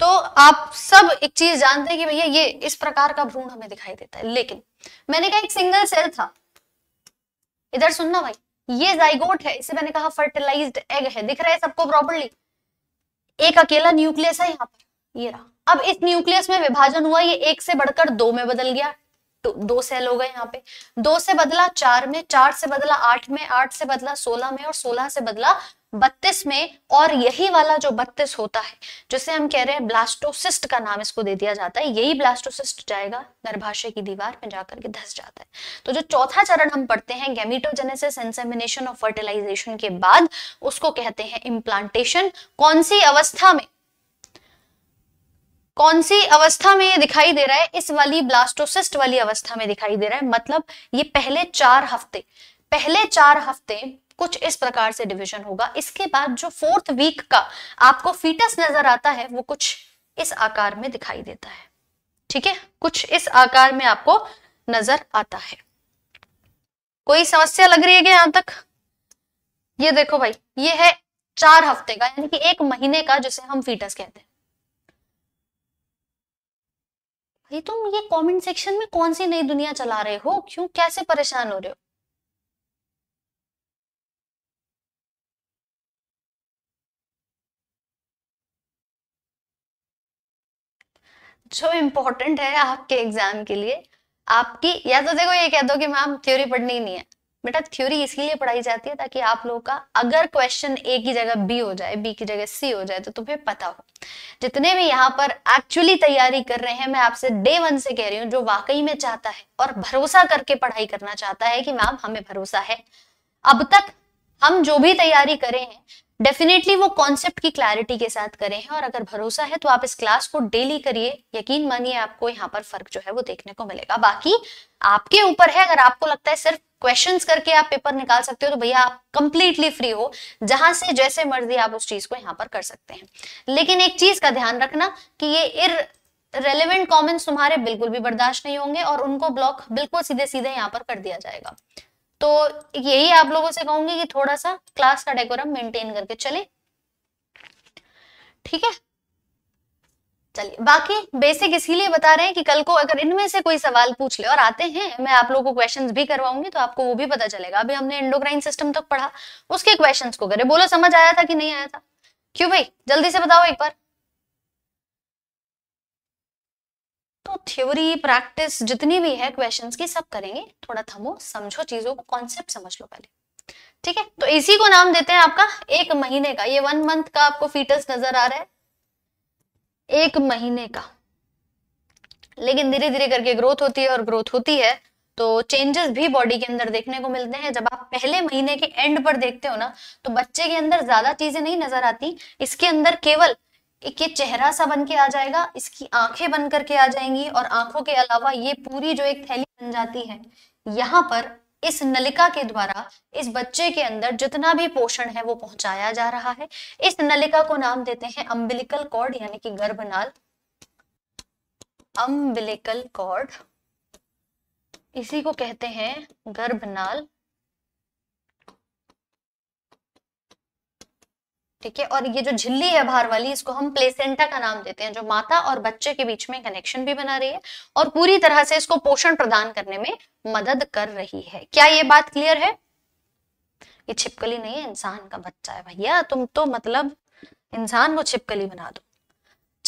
तो आप सब एक चीज जानते हैं कि भैया ये इस प्रकार का भ्रूण हमें दिखाई देता है लेकिन मैंने कहा एक सिंगल सेल था इधर सुनना भाई ये जाइगोट है इसे मैंने कहा फर्टिलाइज्ड एग है दिख रहा है सबको प्रॉपरली एक अकेला न्यूक्लियस है यहाँ पर ये रहा अब इस न्यूक्लियस में विभाजन हुआ ये एक से बढ़कर दो में बदल गया तो दो सेल हो गए यहाँ पे दो से बदला चार में चार से बदला आठ में आठ से बदला सोलह में और सोलह से बदला बत्तीस में और यही वाला जो बत्तीस होता है जिसे हम कह रहे हैं ब्लास्टोसिस्ट का नाम इसको दे दिया जाता है यही ब्लास्टोसिस्ट जाएगा गर्भाशय की दीवार में जाकर के धस जाता है तो जो चौथा चरण हम पढ़ते हैं गैमिटोजेनेसिस इंसेमिनेशन और फर्टिलाइजेशन के बाद उसको कहते हैं इम्प्लांटेशन कौन सी अवस्था में कौन सी अवस्था में ये दिखाई दे रहा है इस वाली ब्लास्टोसिस्ट वाली अवस्था में दिखाई दे रहा है मतलब ये पहले चार हफ्ते पहले चार हफ्ते कुछ इस प्रकार से डिवीजन होगा इसके बाद जो फोर्थ वीक का आपको फीटस नजर आता है वो कुछ इस आकार में दिखाई देता है ठीक है कुछ इस आकार में आपको नजर आता है कोई समस्या लग रही है क्या यहां तक ये देखो भाई ये है चार हफ्ते का यानी कि एक महीने का जिसे हम फीटस कहते हैं भाई तुम ये कमेंट सेक्शन में कौन सी नई दुनिया चला रहे हो क्यों कैसे परेशान हो रहे हो जो इम्पोर्टेंट है आपके एग्जाम के लिए आपकी या तो देखो ये कह दो कि मैम थ्योरी पढ़नी ही नहीं है बेटा थ्योरी इसीलिए पढ़ाई जाती है ताकि आप लोगों का अगर क्वेश्चन ए की जगह बी हो जाए बी की जगह सी हो जाए तो तुम्हें पता हो जितने भी यहाँ पर एक्चुअली तैयारी कर रहे हैं मैं आपसे डे वन से कह रही हूँ जो वाकई में चाहता है और भरोसा करके पढ़ाई करना चाहता है कि मैम हमें भरोसा है अब तक हम जो भी तैयारी करे हैं डेफिनेटली वो कॉन्सेप्ट की क्लैरिटी के साथ करें हैं और अगर भरोसा है तो आप इस क्लास को डेली करिए यकीन मानिए आपको यहाँ पर फर्क जो है वो देखने को मिलेगा बाकी आपके ऊपर है अगर आपको लगता है सिर्फ क्वेश्चंस करके आप पेपर निकाल सकते हो तो भैया आप कंप्लीटली फ्री हो जहां से जैसे मर्जी आप उस चीज को यहाँ पर कर सकते हैं लेकिन एक चीज का ध्यान रखना कि ये इर रेलिवेंट कॉमेंट्स तुम्हारे बिल्कुल भी बर्दाश्त नहीं होंगे और उनको ब्लॉक बिल्कुल सीधे सीधे यहाँ पर कर दिया जाएगा तो यही आप लोगों से कहूंगी कि थोड़ा सा क्लास का डेकोरम मेंटेन करके चले ठीक है चलिए बाकी बेसिक इसीलिए बता रहे हैं कि कल को अगर इनमें से कोई सवाल पूछ ले और आते हैं मैं आप लोगों को क्वेश्चंस भी करवाऊंगी तो आपको वो भी पता चलेगा अभी हमने इंडोग्राइन सिस्टम तक तो पढ़ा उसके क्वेश्चंस को करे बोलो समझ आया था कि नहीं आया था क्यों भाई जल्दी से बताओ एक बार तो थ्योरी प्रैक्टिस जितनी भी है क्वेश्चन की सब करेंगे थोड़ा थमो समझो चीजों को कॉन्सेप्ट समझ लो पहले ठीक है तो इसी को नाम देते हैं आपका एक महीने का ये वन मंथ का आपको फीटस नजर आ रहा है एक महीने का लेकिन धीरे धीरे करके ग्रोथ होती है और ग्रोथ होती है तो चेंजेस भी बॉडी के अंदर देखने को मिलते हैं जब आप पहले महीने के एंड पर देखते हो ना तो बच्चे के अंदर ज्यादा चीजें नहीं नजर आती इसके अंदर केवल एक ये चेहरा सा बन के आ जाएगा इसकी आंखें बन करके आ जाएंगी और आंखों के अलावा ये पूरी जो एक थैली बन जाती है यहाँ पर इस नलिका के द्वारा इस बच्चे के अंदर जितना भी पोषण है वो पहुंचाया जा रहा है इस नलिका को नाम देते हैं अम्बिलिकल कॉर्ड यानी कि गर्भनाल अम्बिलिकल कॉर्ड इसी को कहते हैं गर्भनाल ठीक है और ये जो झिल्ली है बाहर वाली इसको हम प्लेसेंटा का नाम देते हैं जो माता और बच्चे के बीच में कनेक्शन भी बना रही है और पूरी तरह से इसको पोषण प्रदान करने में मदद कर रही है क्या ये बात क्लियर है ये छिपकली नहीं है इंसान का बच्चा है भैया तुम तो मतलब इंसान को छिपकली बना दो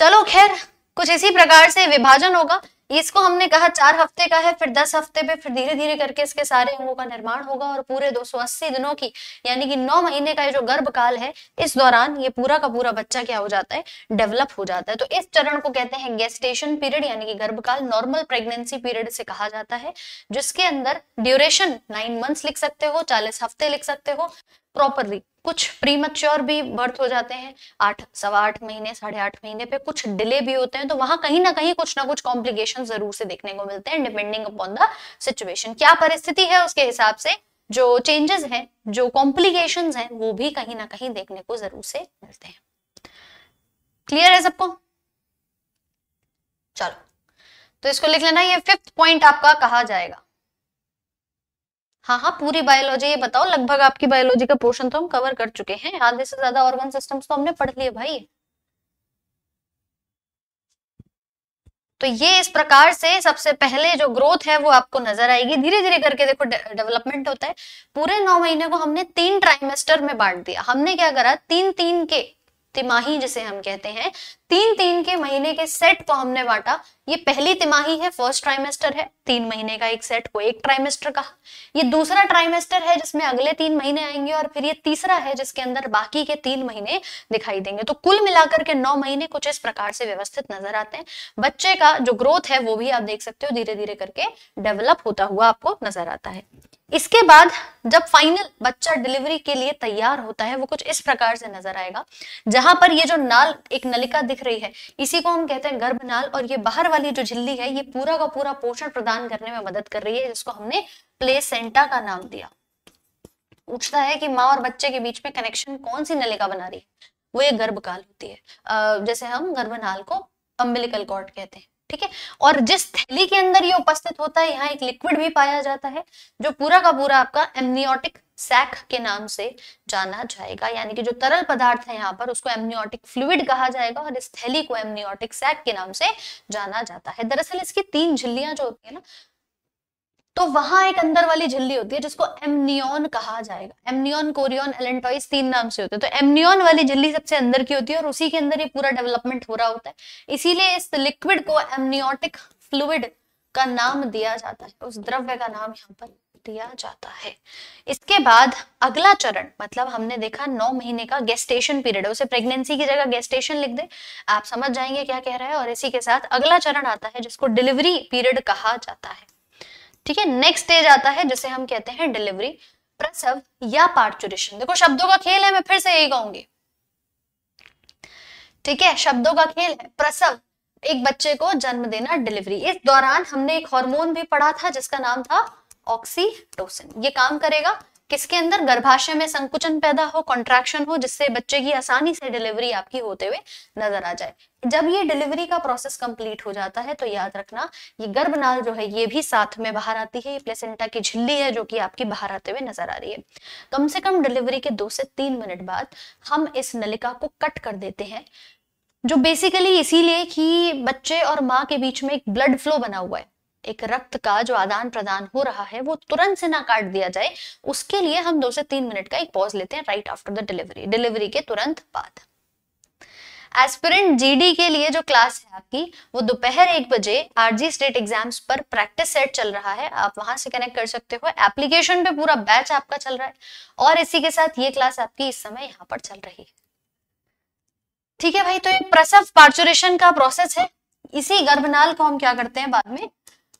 चलो खैर कुछ इसी प्रकार से विभाजन होगा इसको हमने कहा चार हफ्ते का है फिर दस हफ्ते पे फिर धीरे धीरे करके इसके सारे अंगों का निर्माण होगा और पूरे 280 दिनों की यानी कि नौ महीने का ये जो गर्भकाल है इस दौरान ये पूरा का पूरा बच्चा क्या हो जाता है डेवलप हो जाता है तो इस चरण को कहते हैं गेस्टेशन पीरियड यानी कि गर्भकाल नॉर्मल प्रेग्नेंसी पीरियड से कहा जाता है जिसके अंदर ड्यूरेशन नाइन मंथ लिख सकते हो चालीस हफ्ते लिख सकते हो प्रॉपरली कुछ प्रीमच्योर भी बर्थ हो जाते हैं आठ सवा आठ महीने साढ़े आठ महीने पे कुछ डिले भी होते हैं तो वहां कहीं ना कहीं कुछ ना कुछ कॉम्प्लिकेशन जरूर से देखने को मिलते हैं डिपेंडिंग अपॉन द सिचुएशन क्या परिस्थिति है उसके हिसाब से जो चेंजेस हैं जो कॉम्प्लिकेशन हैं वो भी कहीं ना कहीं देखने को जरूर से मिलते हैं क्लियर है सबको चलो तो इसको लिख लेना ये फिफ्थ पॉइंट आपका कहा जाएगा हाँ हाँ पूरी बायोलॉजी ये बताओ लगभग आपकी बायोलॉजी का पोर्शन तो हम कवर कर चुके हैं आधे से ज्यादा ऑर्गन सिस्टम्स तो हमने पढ़ लिए भाई तो ये इस प्रकार से सबसे पहले जो ग्रोथ है वो आपको नजर आएगी धीरे धीरे करके देखो डेवलपमेंट होता है पूरे नौ महीने को हमने तीन ट्राइमेस्टर में बांट दिया हमने क्या करा तीन तीन के तिमाही जिसे हम कहते हैं तीन तीन के महीने के सेट को हमने बांटा ये पहली तिमाही है फर्स्ट ट्राइमेस्टर है तीन महीने का एक सेट को एक ट्राइमेस्टर कहा ये दूसरा ट्राइमेस्टर है जिसमें अगले तीन महीने आएंगे और फिर ये तीसरा है जिसके अंदर बाकी के तीन महीने दिखाई देंगे तो कुल मिलाकर के नौ महीने कुछ इस प्रकार से व्यवस्थित नजर आते हैं बच्चे का जो ग्रोथ है वो भी आप देख सकते हो धीरे धीरे करके डेवलप होता हुआ आपको नजर आता है इसके बाद जब फाइनल बच्चा डिलीवरी के लिए तैयार होता है वो कुछ इस प्रकार से नजर आएगा जहां पर ये जो नाल एक नलिका दिख रही है इसी को हम कहते हैं गर्भनाल और ये बाहर वाली जो झिल्ली है ये पूरा का पूरा पोषण प्रदान करने में मदद कर रही है जिसको हमने प्लेसेंटा का नाम दिया पूछता है कि माँ और बच्चे के बीच में कनेक्शन कौन सी नलिका बना रही है वो ये गर्भकाल होती है जैसे हम गर्भनाल को अम्बिलिकल कॉर्ड कहते हैं ठीक है और जिस थैली के अंदर ये उपस्थित होता है यहाँ एक लिक्विड भी पाया जाता है जो पूरा का पूरा आपका एमनियोटिक सैक के नाम से जाना जाएगा यानी कि जो तरल पदार्थ है यहाँ पर उसको एमनियोटिक फ्लूड कहा जाएगा और इस थैली को एमनियोटिक सैक के नाम से जाना जाता है दरअसल इसकी तीन झिल्लियां जो होती है ना तो वहां एक अंदर वाली झिल्ली होती है जिसको एमनियन कहा जाएगा एमनियन कोरियन एलेंटॉइस तीन नाम से होते हैं तो एमनियन वाली झिल्ली सबसे अंदर की होती है और उसी के अंदर ये पूरा डेवलपमेंट हो रहा होता है इसीलिए इस लिक्विड को एमनियोटिक फ्लूड का नाम दिया जाता है उस द्रव्य का नाम यहाँ पर दिया जाता है इसके बाद अगला चरण मतलब हमने देखा नौ महीने का गेस्टेशन पीरियड है उसे प्रेगनेंसी की जगह गेस्टेशन लिख दे आप समझ जाएंगे क्या कह रहा है और इसी के साथ अगला चरण आता है जिसको डिलीवरी पीरियड कहा जाता है ठीक है नेक्स्ट स्टेज आता है जिसे हम कहते हैं डिलीवरी प्रसव या पार्चुरेशन देखो शब्दों का खेल है मैं फिर से यही कहूंगी ठीक है शब्दों का खेल है प्रसव एक बच्चे को जन्म देना डिलीवरी इस दौरान हमने एक हार्मोन भी पढ़ा था जिसका नाम था ऑक्सीटोसिन ये काम करेगा किसके अंदर गर्भाशय में संकुचन पैदा हो कॉन्ट्रैक्शन हो जिससे बच्चे की आसानी से डिलीवरी आपकी होते हुए नजर आ जाए जब ये डिलीवरी का प्रोसेस कंप्लीट हो जाता है तो याद रखना ये गर्भनाल जो है ये भी साथ में बाहर आती है ये प्लेसेंटा की झिल्ली है जो कि आपकी बाहर आते हुए नजर आ रही है कम से कम डिलीवरी के दो से तीन मिनट बाद हम इस नलिका को कट कर देते हैं जो बेसिकली इसीलिए कि बच्चे और माँ के बीच में एक ब्लड फ्लो बना हुआ है एक रक्त का जो आदान प्रदान हो रहा है वो तुरंत से ना काट दिया जाए उसके लिए हम दो से तीन मिनट का एक पॉज लेते हैं right after the delivery delivery के तुरंत बाद एस्पिरेंट जीडी के लिए जो क्लास है आपकी वो दोपहर एक बजे आरजी स्टेट एग्जाम्स पर प्रैक्टिस सेट चल रहा है आप वहां से कनेक्ट कर सकते हो एप्लीकेशन पे पूरा बैच आपका चल रहा है और इसी के साथ ये क्लास आपकी इस समय यहाँ पर चल रही है ठीक है भाई तो ये प्रसव पार्चुरेशन का प्रोसेस है इसी गर्भनाल को हम क्या करते हैं बाद में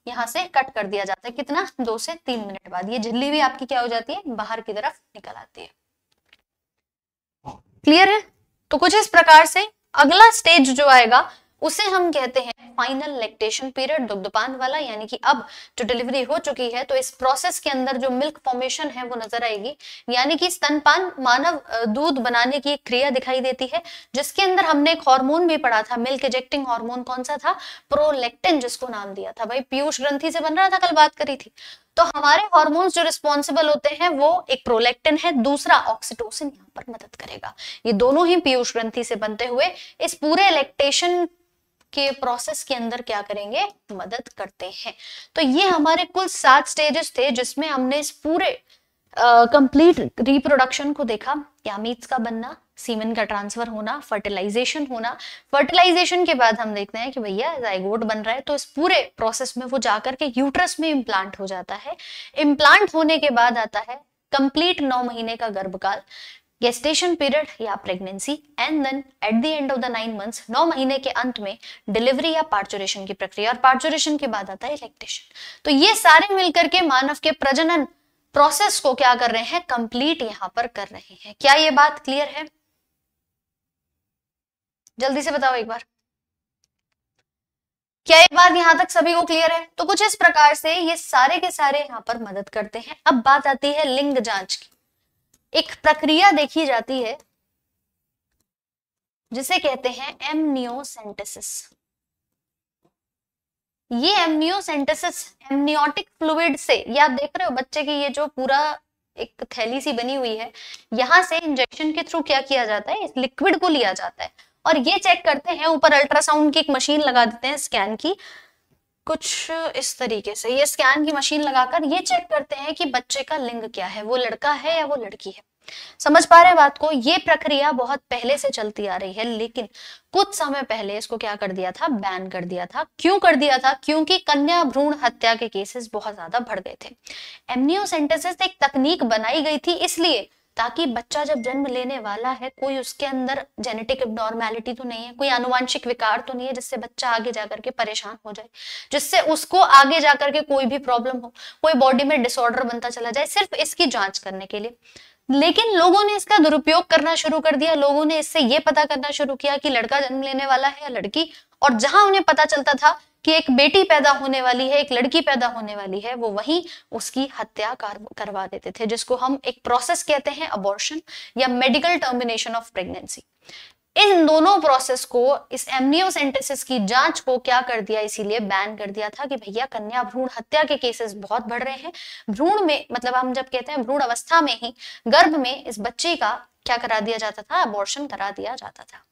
यहाँ से कट कर दिया जाता है कितना दो से तीन मिनट बाद ये झिल्ली भी आपकी क्या हो जाती है बाहर की तरफ निकल आती है क्लियर है तो कुछ इस प्रकार से अगला स्टेज जो आएगा उसे हम कहते हैं फाइनल लेक्टेशन पीरियड दुग्धपान वाला यानी कि अब जो डिलीवरी हो चुकी है तो इस प्रोसेस के अंदर जो मिल्क फॉर्मेशन है वो नजर आएगी यानी कि स्तनपान मानव दूध बनाने की एक क्रिया दिखाई देती है जिसके अंदर हमने एक हार्मोन भी पढ़ा था मिल्क इजेक्टिंग हार्मोन कौन सा था प्रोलेक्टिन जिसको नाम दिया था भाई पीयूष ग्रंथि से बन रहा था कल बात करी थी तो हमारे हॉर्मोन्स जो रिस्पॉन्सिबल होते हैं वो एक प्रोलेक्टिन है दूसरा ऑक्सीटोसिन यहाँ पर मदद करेगा ये दोनों ही पीयूष ग्रंथि से बनते हुए इस पूरे इलेक्टेशन के प्रोसेस के अंदर क्या करेंगे मदद करते हैं तो ये हमारे कुल सात स्टेजेस थे जिसमें हमने इस पूरे कंप्लीट uh, रिप्रोडक्शन को देखा यामीट्स का बनना सीमेन का ट्रांसफर होना फर्टिलाइजेशन होना फर्टिलाइजेशन के बाद हम देखते हैं कि भैया जायगोट बन रहा है तो इस पूरे प्रोसेस में वो जाकर के यूट्रस में इम्प्लांट हो जाता है इम्प्लांट होने के बाद आता है कंप्लीट नौ महीने का गर्भकाल गेस्टेशन पीरियड या pregnancy and then at the end of the nine months नौ महीने के अंत में डिलीवरी या पार्चुरेशन की प्रक्रिया और पार्चुरेशन के बाद आता है इलेक्टेशन तो ये सारे मिलकर के मानव के प्रजनन प्रोसेस को क्या कर रहे हैं कंप्लीट यहां पर कर रहे हैं क्या ये बात क्लियर है जल्दी से बताओ एक बार क्या ये बात यहां तक सभी को क्लियर है तो कुछ इस प्रकार से ये सारे के सारे यहां पर मदद करते हैं अब बात आती है लिंग जांच की एक प्रक्रिया देखी जाती है जिसे कहते हैं एमनियोसेंटेसिस ये एमनियोसेंटेसिस एमनियोटिक फ्लूड से ये आप देख रहे हो बच्चे की ये जो पूरा एक थैली सी बनी हुई है यहां से इंजेक्शन के थ्रू क्या किया जाता है इस लिक्विड को लिया जाता है और ये चेक करते हैं ऊपर अल्ट्रासाउंड की एक मशीन लगा देते हैं स्कैन की कुछ इस तरीके से ये स्कैन की मशीन लगाकर ये चेक करते हैं कि बच्चे का लिंग क्या है वो लड़का है या वो लड़की है समझ पा रहे हैं बात को ये प्रक्रिया बहुत पहले से चलती आ रही है लेकिन कुछ समय पहले इसको क्या कर दिया था बैन कर दिया था क्यों कर दिया था क्योंकि कन्या भ्रूण हत्या के केसेस बहुत ज्यादा बढ़ गए थे एमनियोसेंटेसिस एक तकनीक बनाई गई थी इसलिए ताकि बच्चा जब जन्म लेने वाला है कोई उसके अंदर जेनेटिक एबनॉर्मैलिटी तो नहीं है कोई अनुवांशिक विकार तो नहीं है जिससे बच्चा आगे जाकर के परेशान हो जाए जिससे उसको आगे जाकर के कोई भी प्रॉब्लम हो कोई बॉडी में डिसऑर्डर बनता चला जाए सिर्फ इसकी जांच करने के लिए लेकिन लोगों ने इसका दुरुपयोग करना शुरू कर दिया लोगों ने इससे ये पता करना शुरू किया कि लड़का जन्म लेने वाला है या लड़की और जहां उन्हें पता चलता था कि एक बेटी पैदा होने वाली है एक लड़की पैदा होने वाली है वो वहीं उसकी हत्या करवा देते थे जिसको हम एक प्रोसेस कहते हैं अबॉर्शन या मेडिकल टर्मिनेशन ऑफ प्रेगनेंसी इन दोनों प्रोसेस को इस एमनियोसेंटेसिस की जांच को क्या कर दिया इसीलिए बैन कर दिया था कि भैया कन्या भ्रूण हत्या के केसेस बहुत बढ़ रहे हैं भ्रूण में मतलब हम जब कहते हैं भ्रूण अवस्था में ही गर्भ में इस बच्चे का क्या करा दिया जाता था अबॉर्शन करा दिया जाता था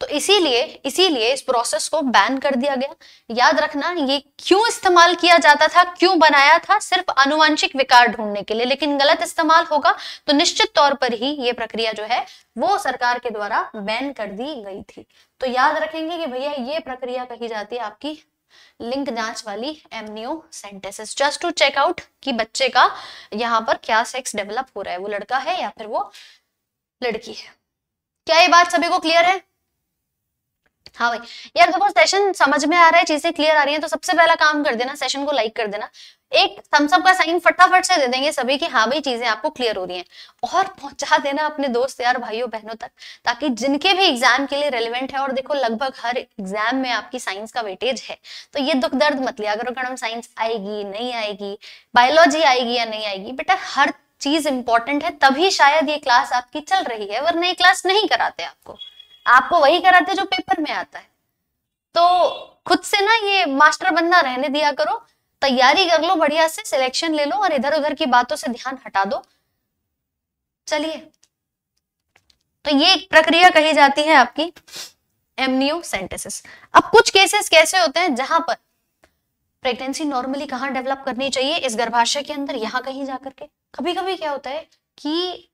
तो इसीलिए इसीलिए इस प्रोसेस को बैन कर दिया गया याद रखना ये क्यों इस्तेमाल किया जाता था क्यों बनाया था सिर्फ अनुवांशिक विकार ढूंढने के लिए लेकिन गलत इस्तेमाल होगा तो निश्चित तौर पर ही ये प्रक्रिया जो है वो सरकार के द्वारा बैन कर दी गई थी तो याद रखेंगे कि भैया ये प्रक्रिया कही जाती है आपकी लिंक जांच वाली centesis just to check out कि बच्चे का यहाँ पर क्या सेक्स डेवलप हो रहा है वो लड़का है या फिर वो लड़की है क्या ये बात सभी को क्लियर है हाँ भाई यार देखो सेशन समझ में आ रहा है चीजें क्लियर आ रही हैं तो सबसे पहला काम कर देना सेशन को लाइक कर देना एक थम्सअप का साइन फटाफट से दे देंगे सभी की हाँ भाई चीजें आपको क्लियर हो रही हैं और पहुंचा देना अपने दोस्त यार भाइयों बहनों तक ताकि जिनके भी एग्जाम के लिए रेलिवेंट है और देखो लगभग हर एग्जाम में आपकी साइंस का वेटेज है तो ये दुख दर्द मत लिया करो मैडम साइंस आएगी नहीं आएगी बायोलॉजी आएगी या नहीं आएगी बेटा हर चीज इंपॉर्टेंट है तभी शायद ये क्लास आपकी चल रही है वरना ये क्लास नहीं कराते आपको आपको वही कराते जो पेपर में आता है तो खुद से ना ये मास्टर बनना रहने दिया करो तैयारी कर लो बढ़िया से सिलेक्शन ले लो और इधर उधर की बातों से ध्यान हटा दो चलिए तो ये एक प्रक्रिया कही जाती है आपकी एमनियोसेंटेसिस अब कुछ केसेस कैसे होते हैं जहां पर प्रेगनेंसी नॉर्मली कहाँ डेवलप करनी चाहिए इस गर्भाशय के अंदर यहां कहीं जाकर के कभी कभी क्या होता है कि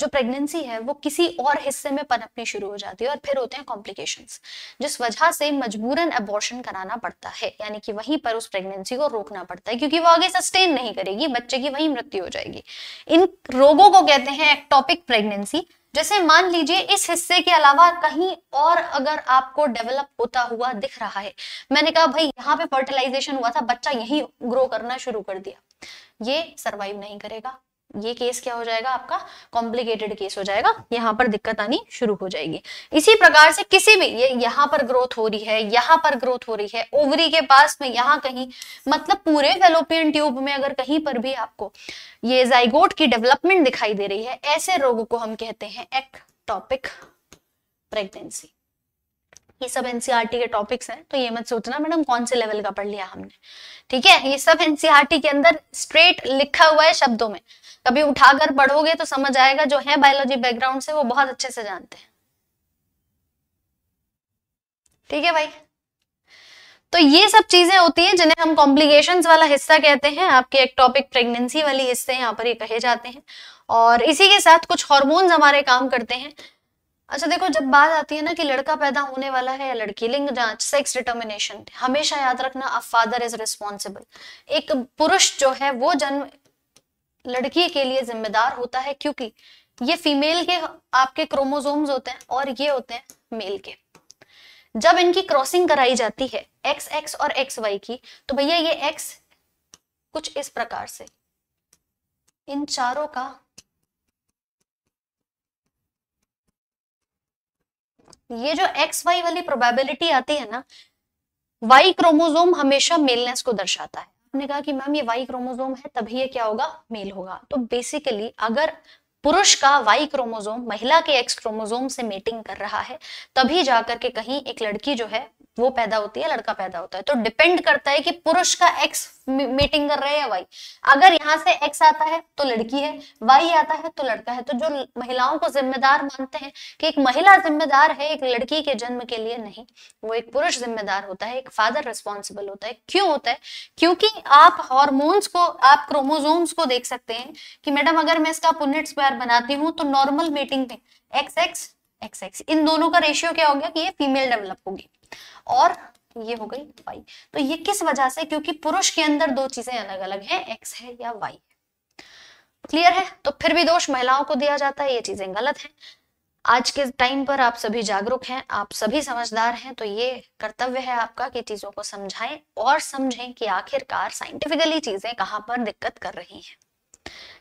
जो प्रेगनेंसी है वो किसी और हिस्से में पनपनी शुरू हो जाती है और फिर होते हैं कॉम्प्लिकेशंस जिस वजह से मजबूरन अबॉर्शन कराना पड़ता है यानी कि वहीं पर उस प्रेगनेंसी को रोकना पड़ता है क्योंकि वो आगे सस्टेन नहीं करेगी बच्चे की वहीं मृत्यु हो जाएगी इन रोगों को कहते हैं एक्टॉपिक प्रेगनेंसी जैसे मान लीजिए इस हिस्से के अलावा कहीं और अगर आपको डेवलप होता हुआ दिख रहा है मैंने कहा भाई यहाँ पे फर्टिलाइजेशन हुआ था बच्चा यही ग्रो करना शुरू कर दिया ये सरवाइव नहीं करेगा ये केस क्या हो जाएगा आपका कॉम्प्लिकेटेड केस हो जाएगा यहाँ पर दिक्कत आनी शुरू हो जाएगी इसी प्रकार से किसी भी ये यहाँ पर ग्रोथ हो रही है यहाँ पर ग्रोथ हो रही है ओवरी के पास में यहाँ कहीं मतलब पूरे फेलोपियन ट्यूब में अगर कहीं पर भी आपको ये जाइगोट की डेवलपमेंट दिखाई दे रही है ऐसे रोग को हम कहते हैं एक्टॉपिक प्रेगनेंसी ये सब एनसीआरटी e के टॉपिक्स हैं तो ये मत सोचना मैडम कौन से लेवल का पढ़ लिया हमने ठीक है ये सब एनसीआरटी e के अंदर स्ट्रेट लिखा हुआ है शब्दों में कभी उठाकर पढ़ोगे तो समझ आएगा जो है बायोलॉजी बैकग्राउंड से वो बहुत अच्छे से जानते हैं ठीक है भाई तो ये सब चीजें होती हैं जिन्हें हम कॉम्प्लिकेशंस वाला हिस्सा कहते हैं आपके टॉपिक प्रेगनेंसी वाली हिस्से यहाँ पर ये कहे जाते हैं और इसी के साथ कुछ हॉर्मोन्स हमारे काम करते हैं अच्छा देखो जब बात आती है ना कि लड़का पैदा होने वाला है या लड़की लिंग जांच सेक्स डिटर्मिनेशन हमेशा याद रखना अ फादर इज रिस्पॉन्सिबल एक पुरुष जो है वो जन्म लड़की के लिए जिम्मेदार होता है क्योंकि ये फीमेल के आपके क्रोमोजोम होते हैं और ये होते हैं मेल के जब इनकी क्रॉसिंग कराई जाती है एक्स एक्स और एक्स वाई की तो भैया ये एक्स कुछ इस प्रकार से इन चारों का ये जो एक्स वाई वाली प्रोबेबिलिटी आती है ना वाई क्रोमोजोम हमेशा मेलनेस को दर्शाता है हमने कहा कि मैम ये वाई क्रोमोजोम है तभी ये क्या होगा मेल होगा तो बेसिकली अगर पुरुष का वाई क्रोमोजोम महिला के एक्स क्रोमोजोम से मेटिंग कर रहा है तभी जाकर के कहीं एक लड़की जो है वो पैदा होती है लड़का पैदा होता है तो डिपेंड करता है कि पुरुष का एक्स मीटिंग कर रहे हैं वाई अगर यहाँ से एक्स आता है तो लड़की है वाई आता है तो लड़का है तो जो महिलाओं को जिम्मेदार मानते हैं कि एक महिला जिम्मेदार है एक लड़की के जन्म के लिए नहीं वो एक पुरुष जिम्मेदार होता है एक फादर रिस्पॉन्सिबल होता है क्यों होता है क्योंकि आप हॉर्मोन्स को आप क्रोमोजोम्स को देख सकते हैं कि मैडम अगर मैं इसका पुनिट स्क्वायर बनाती हूँ तो नॉर्मल मीटिंग में एक्स एक्स एक्स एक्स इन दोनों का रेशियो क्या हो गया कि ये फीमेल डेवलप होगी और ये हो गई वाई तो ये किस वजह से क्योंकि पुरुष के अंदर दो चीजें अलग अलग हैं एक्स है या वाई क्लियर है तो फिर भी दोष महिलाओं को दिया जाता है ये चीजें गलत है आज के टाइम पर आप सभी जागरूक हैं आप सभी समझदार हैं तो ये कर्तव्य है आपका कि चीजों को समझाएं और समझें कि आखिरकार साइंटिफिकली चीजें कहां पर दिक्कत कर रही हैं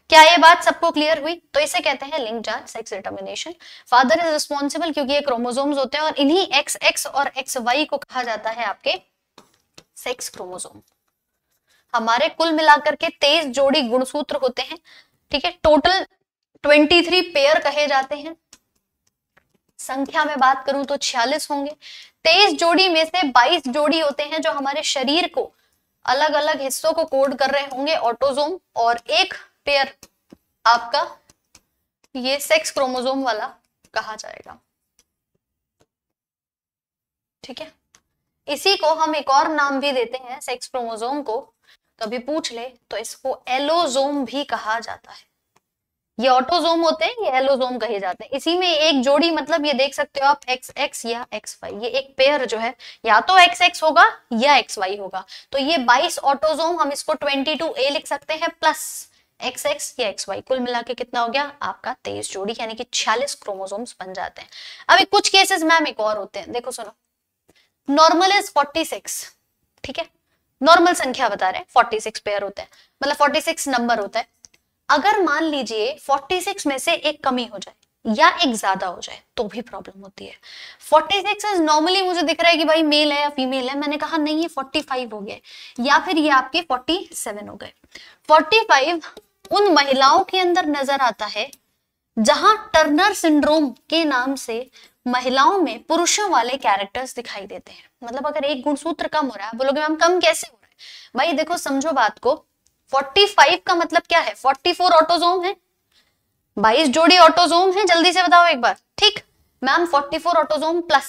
क्या ये बात सबको क्लियर हुई तो इसे कहते हैं लिंक जांच sex determination father is responsible क्योंकि ये क्रोमोजोम्स होते हैं और इन्हीं एक्स एक्स और एक्स वाई को कहा जाता है आपके सेक्स क्रोमोजोम हमारे कुल मिलाकर के तेईस जोड़ी गुणसूत्र होते हैं ठीक है टोटल ट्वेंटी थ्री पेयर कहे जाते हैं संख्या में बात करूं तो छियालीस होंगे तेईस जोड़ी में से बाईस जोड़ी होते हैं जो हमारे शरीर को अलग अलग हिस्सों को कोड कर रहे होंगे ऑटोजोम और एक पेयर आपका ये सेक्स क्रोमोजोम वाला कहा जाएगा ठीक है इसी को हम एक और नाम भी देते हैं सेक्स क्रोमोजोम को कभी पूछ ले तो इसको एलोजोम भी कहा जाता है ये ऑटोजोम होते हैं ये एलोजोम कहे जाते हैं इसी में एक जोड़ी मतलब ये देख सकते हो आप एक्स एक्स या एक्स वाई ये एक पेयर जो है या तो एक्स एक्स होगा या एक्स वाई होगा तो ये 22 ऑटोजोम हम इसको 22 ए लिख सकते हैं प्लस एक्स एक्स या एक्स वाई कुल मिला के कितना हो गया आपका तेईस जोड़ी यानी कि छियालीस क्रोमोसोम्स बन जाते हैं अभी कुछ केसेस मैम एक और होते हैं देखो सुनो नॉर्मल इज फोर्टी सिक्स ठीक है नॉर्मल संख्या बता रहे हैं फोर्टी सिक्स पेयर होते हैं मतलब फोर्टी सिक्स नंबर होता है अगर मान लीजिए फोर्टी सिक्स में से एक कमी हो जाए या एक ज्यादा हो जाए तो भी प्रॉब्लम होती है फोर्टी सिक्स इज नॉर्मली मुझे दिख रहा है कि भाई मेल है या फीमेल है मैंने कहा नहीं ये फोर्टी फाइव हो गए या फिर ये आपके फोर्टी सेवन हो गए फोर्टी फाइव उन महिलाओं के अंदर नजर आता है जहां टर्नर सिंड्रोम के नाम से महिलाओं में पुरुषों वाले कैरेक्टर्स दिखाई देते हैं मतलब अगर एक गुणसूत्र कम हो रहा है बोलोगे मैम कम कैसे हो रहा है भाई देखो समझो बात को 45 का मतलब क्या है 44 ऑटोजोम है बाईस जोड़ी ऑटोजोम है जल्दी से बताओ एक बार ठीक ma'am 44 autosome plus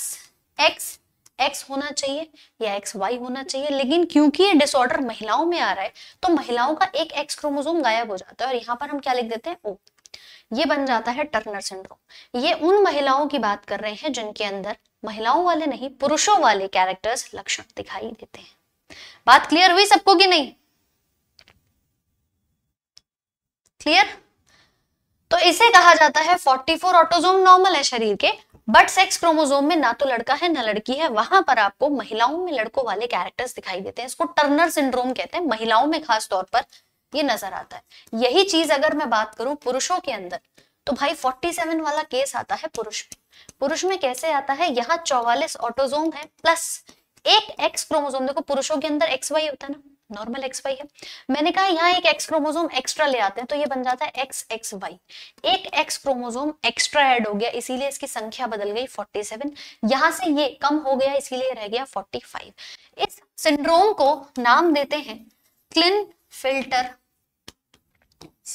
X X होना चाहिए या एक्स वाई होना चाहिए लेकिन क्योंकि ये डिसऑर्डर महिलाओं में आ रहा है तो महिलाओं का एक एक्स क्रोमोजोम गायब हो जाता है और यहाँ पर हम क्या लिख देते हैं ओ ये बन जाता है टर्नर सिंड्रोम ये उन महिलाओं की बात कर रहे हैं जिनके अंदर महिलाओं वाले नहीं पुरुषों वाले कैरेक्टर्स लक्षण दिखाई देते हैं बात क्लियर हुई सबको कि नहीं क्लियर तो इसे कहा जाता है 44 ऑटोजोम नॉर्मल है शरीर के बट सेक्स क्रोमोजोम में ना तो लड़का है ना लड़की है वहां पर आपको महिलाओं में लड़कों वाले कैरेक्टर्स दिखाई देते हैं इसको टर्नर सिंड्रोम कहते हैं महिलाओं में खास तौर पर ये नजर आता है यही चीज अगर मैं बात करूं पुरुषों के अंदर तो भाई 47 वाला केस आता है पुरुष में पुरुष में कैसे आता है यहाँ चौवालिस ऑटोजोम है प्लस एक एक्स क्रोमोजोम देखो पुरुषों के अंदर एक्स वाई होता है ना नॉर्मल एक्स वाई है मैंने कहा यहाँ एक एक्स क्रोमोजोम एक्स्ट्रा ले आते हैं तो ये बन जाता है एक्स एक्स वाई एक एक्स क्रोमोजोम एक्स्ट्रा ऐड हो गया इसीलिए इसकी संख्या बदल गई 47 यहाँ से ये कम हो गया इसीलिए रह गया 45 इस सिंड्रोम को नाम देते हैं क्लिन फिल्टर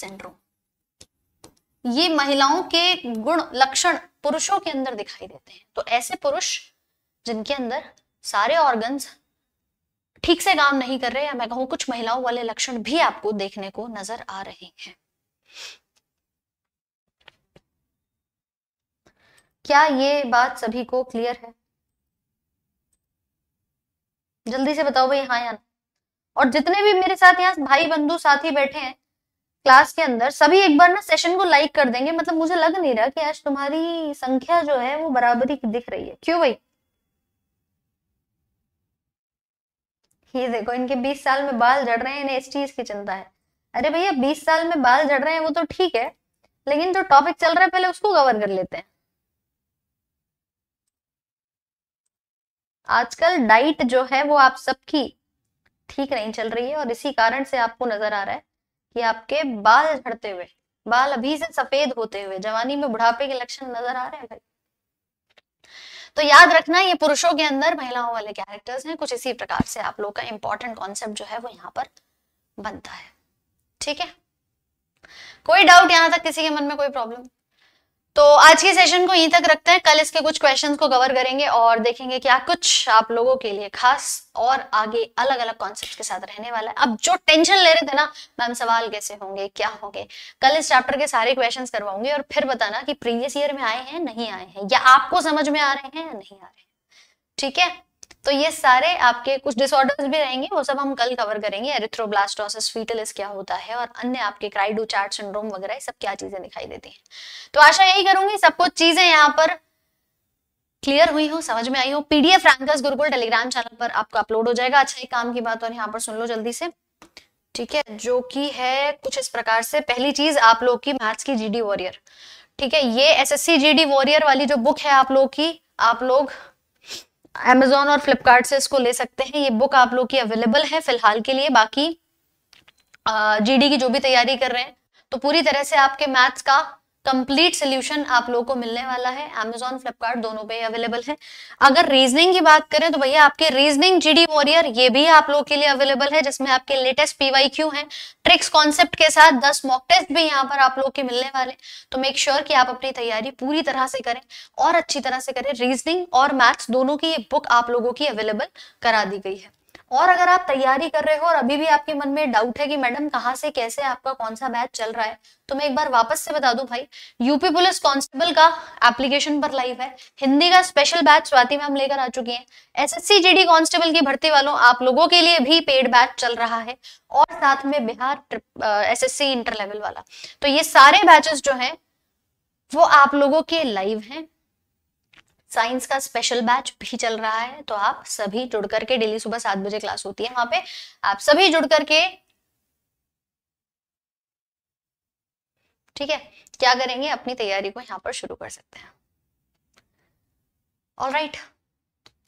सिंड्रोम ये महिलाओं के गुण लक्षण पुरुषों के अंदर दिखाई देते हैं तो ऐसे पुरुष जिनके अंदर सारे ऑर्गन्स ठीक से काम नहीं कर रहे या मैं कहूं कुछ महिलाओं वाले लक्षण भी आपको देखने को नजर आ रहे हैं क्या ये बात सभी को क्लियर है जल्दी से बताओ भाई हाँ या और जितने भी मेरे साथ यहाँ भाई बंधु साथी बैठे हैं क्लास के अंदर सभी एक बार ना सेशन को लाइक कर देंगे मतलब मुझे लग नहीं रहा कि आज तुम्हारी संख्या जो है वो बराबरी दिख रही है क्यों भाई ये देखो इनके बीस साल में बाल झड़ रहे हैं इन्हें इस चीज की चिंता है अरे भैया बीस साल में बाल झड़ रहे हैं वो तो ठीक है लेकिन जो टॉपिक चल रहा है पहले उसको कवर कर लेते हैं आजकल डाइट जो है वो आप सबकी ठीक नहीं चल रही है और इसी कारण से आपको नजर आ रहा है कि आपके बाल झड़ते हुए बाल अभी से सफेद होते हुए जवानी में बुढ़ापे के लक्षण नजर आ रहे हैं भाई तो याद रखना ये पुरुषों के अंदर महिलाओं वाले कैरेक्टर्स हैं कुछ इसी प्रकार से आप लोग का इंपॉर्टेंट कॉन्सेप्ट जो है वो यहाँ पर बनता है ठीक है कोई डाउट यहां तक किसी के मन में कोई प्रॉब्लम तो आज के सेशन को यहीं तक रखते हैं कल इसके कुछ क्वेश्चंस को कवर करेंगे और देखेंगे क्या कुछ आप लोगों के लिए खास और आगे अलग अलग कॉन्सेप्ट के साथ रहने वाला है अब जो टेंशन ले रहे थे ना मैम सवाल कैसे होंगे क्या होंगे कल इस चैप्टर के सारे क्वेश्चंस करवाऊंगी और फिर बताना कि प्रीवियस ईयर में आए हैं नहीं आए हैं या आपको समझ में आ रहे हैं या नहीं आ रहे हैं ठीक है तो ये सारे आपके कुछ डिसऑर्डर्स भी रहेंगे वो सब हम कल कवर करेंगे एरिथ्रोब्लास्टोसिस फीटलिस क्या होता है और अन्य आपके चार्ट सिंड्रोम वगैरह सब क्या चीजें दिखाई देती हैं तो आशा यही करूंगी सब कुछ चीजें यहाँ पर क्लियर हुई हो समझ में आई हो PDF rankers Gurukul Telegram channel पर आपको अपलोड हो जाएगा अच्छा एक काम की बात और यहाँ पर सुन लो जल्दी से ठीक है जो कि है कुछ इस प्रकार से पहली चीज आप लोग की मैथ्स की जीडी वॉरियर ठीक है ये एसएससी जीडी वॉरियर वाली जो बुक है आप लोग की आप लोग अमेजोन और फ्लिपकार्ट से इसको ले सकते हैं ये बुक आप लोग की अवेलेबल है फिलहाल के लिए बाकी जीडी की जो भी तैयारी कर रहे हैं तो पूरी तरह से आपके मैथ्स का कंप्लीट सोल्यूशन आप लोगों को मिलने वाला है एमेजॉन फ्लिपकार्ट दोनों पे अवेलेबल है अगर रीजनिंग की बात करें तो भैया आपके रीजनिंग जीडी वॉरियर ये भी आप लोगों के लिए अवेलेबल है जिसमें आपके लेटेस्ट पीवाई क्यू है ट्रिक्स कॉन्सेप्ट के साथ दस मॉक टेस्ट भी यहाँ पर आप लोग के मिलने वाले तो मेक श्योर sure आप अपनी तैयारी पूरी तरह से करें और अच्छी तरह से करें रीजनिंग और मैथ्स दोनों की ये बुक आप लोगों की अवेलेबल करा दी गई है और अगर आप तैयारी कर रहे हो और अभी भी आपके मन में डाउट है कि मैडम कहाँ से कैसे आपका कौन सा बैच चल रहा है तो मैं एक बार वापस से बता दूं भाई यूपी पुलिस कांस्टेबल का एप्लीकेशन पर लाइव है हिंदी का स्पेशल बैच स्वाति में हम लेकर आ चुकी हैं एसएससी जीडी कांस्टेबल की भर्ती वालों आप लोगों के लिए भी पेड बैच चल रहा है और साथ में बिहार एस इंटर लेवल वाला तो ये सारे बैचेस जो है वो आप लोगों के लाइव हैं साइंस का स्पेशल बैच भी चल रहा है तो आप सभी जुड़ करके डेली सुबह सात बजे क्लास होती है वहां पे आप सभी जुड़ करके ठीक है क्या करेंगे अपनी तैयारी को यहाँ पर शुरू कर सकते हैं ऑल राइट right.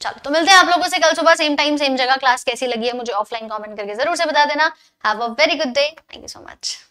चलो तो मिलते हैं आप लोगों से कल सुबह सेम टाइम सेम जगह क्लास कैसी लगी है मुझे ऑफलाइन कमेंट करके जरूर से बता देना have a very good day thank you so much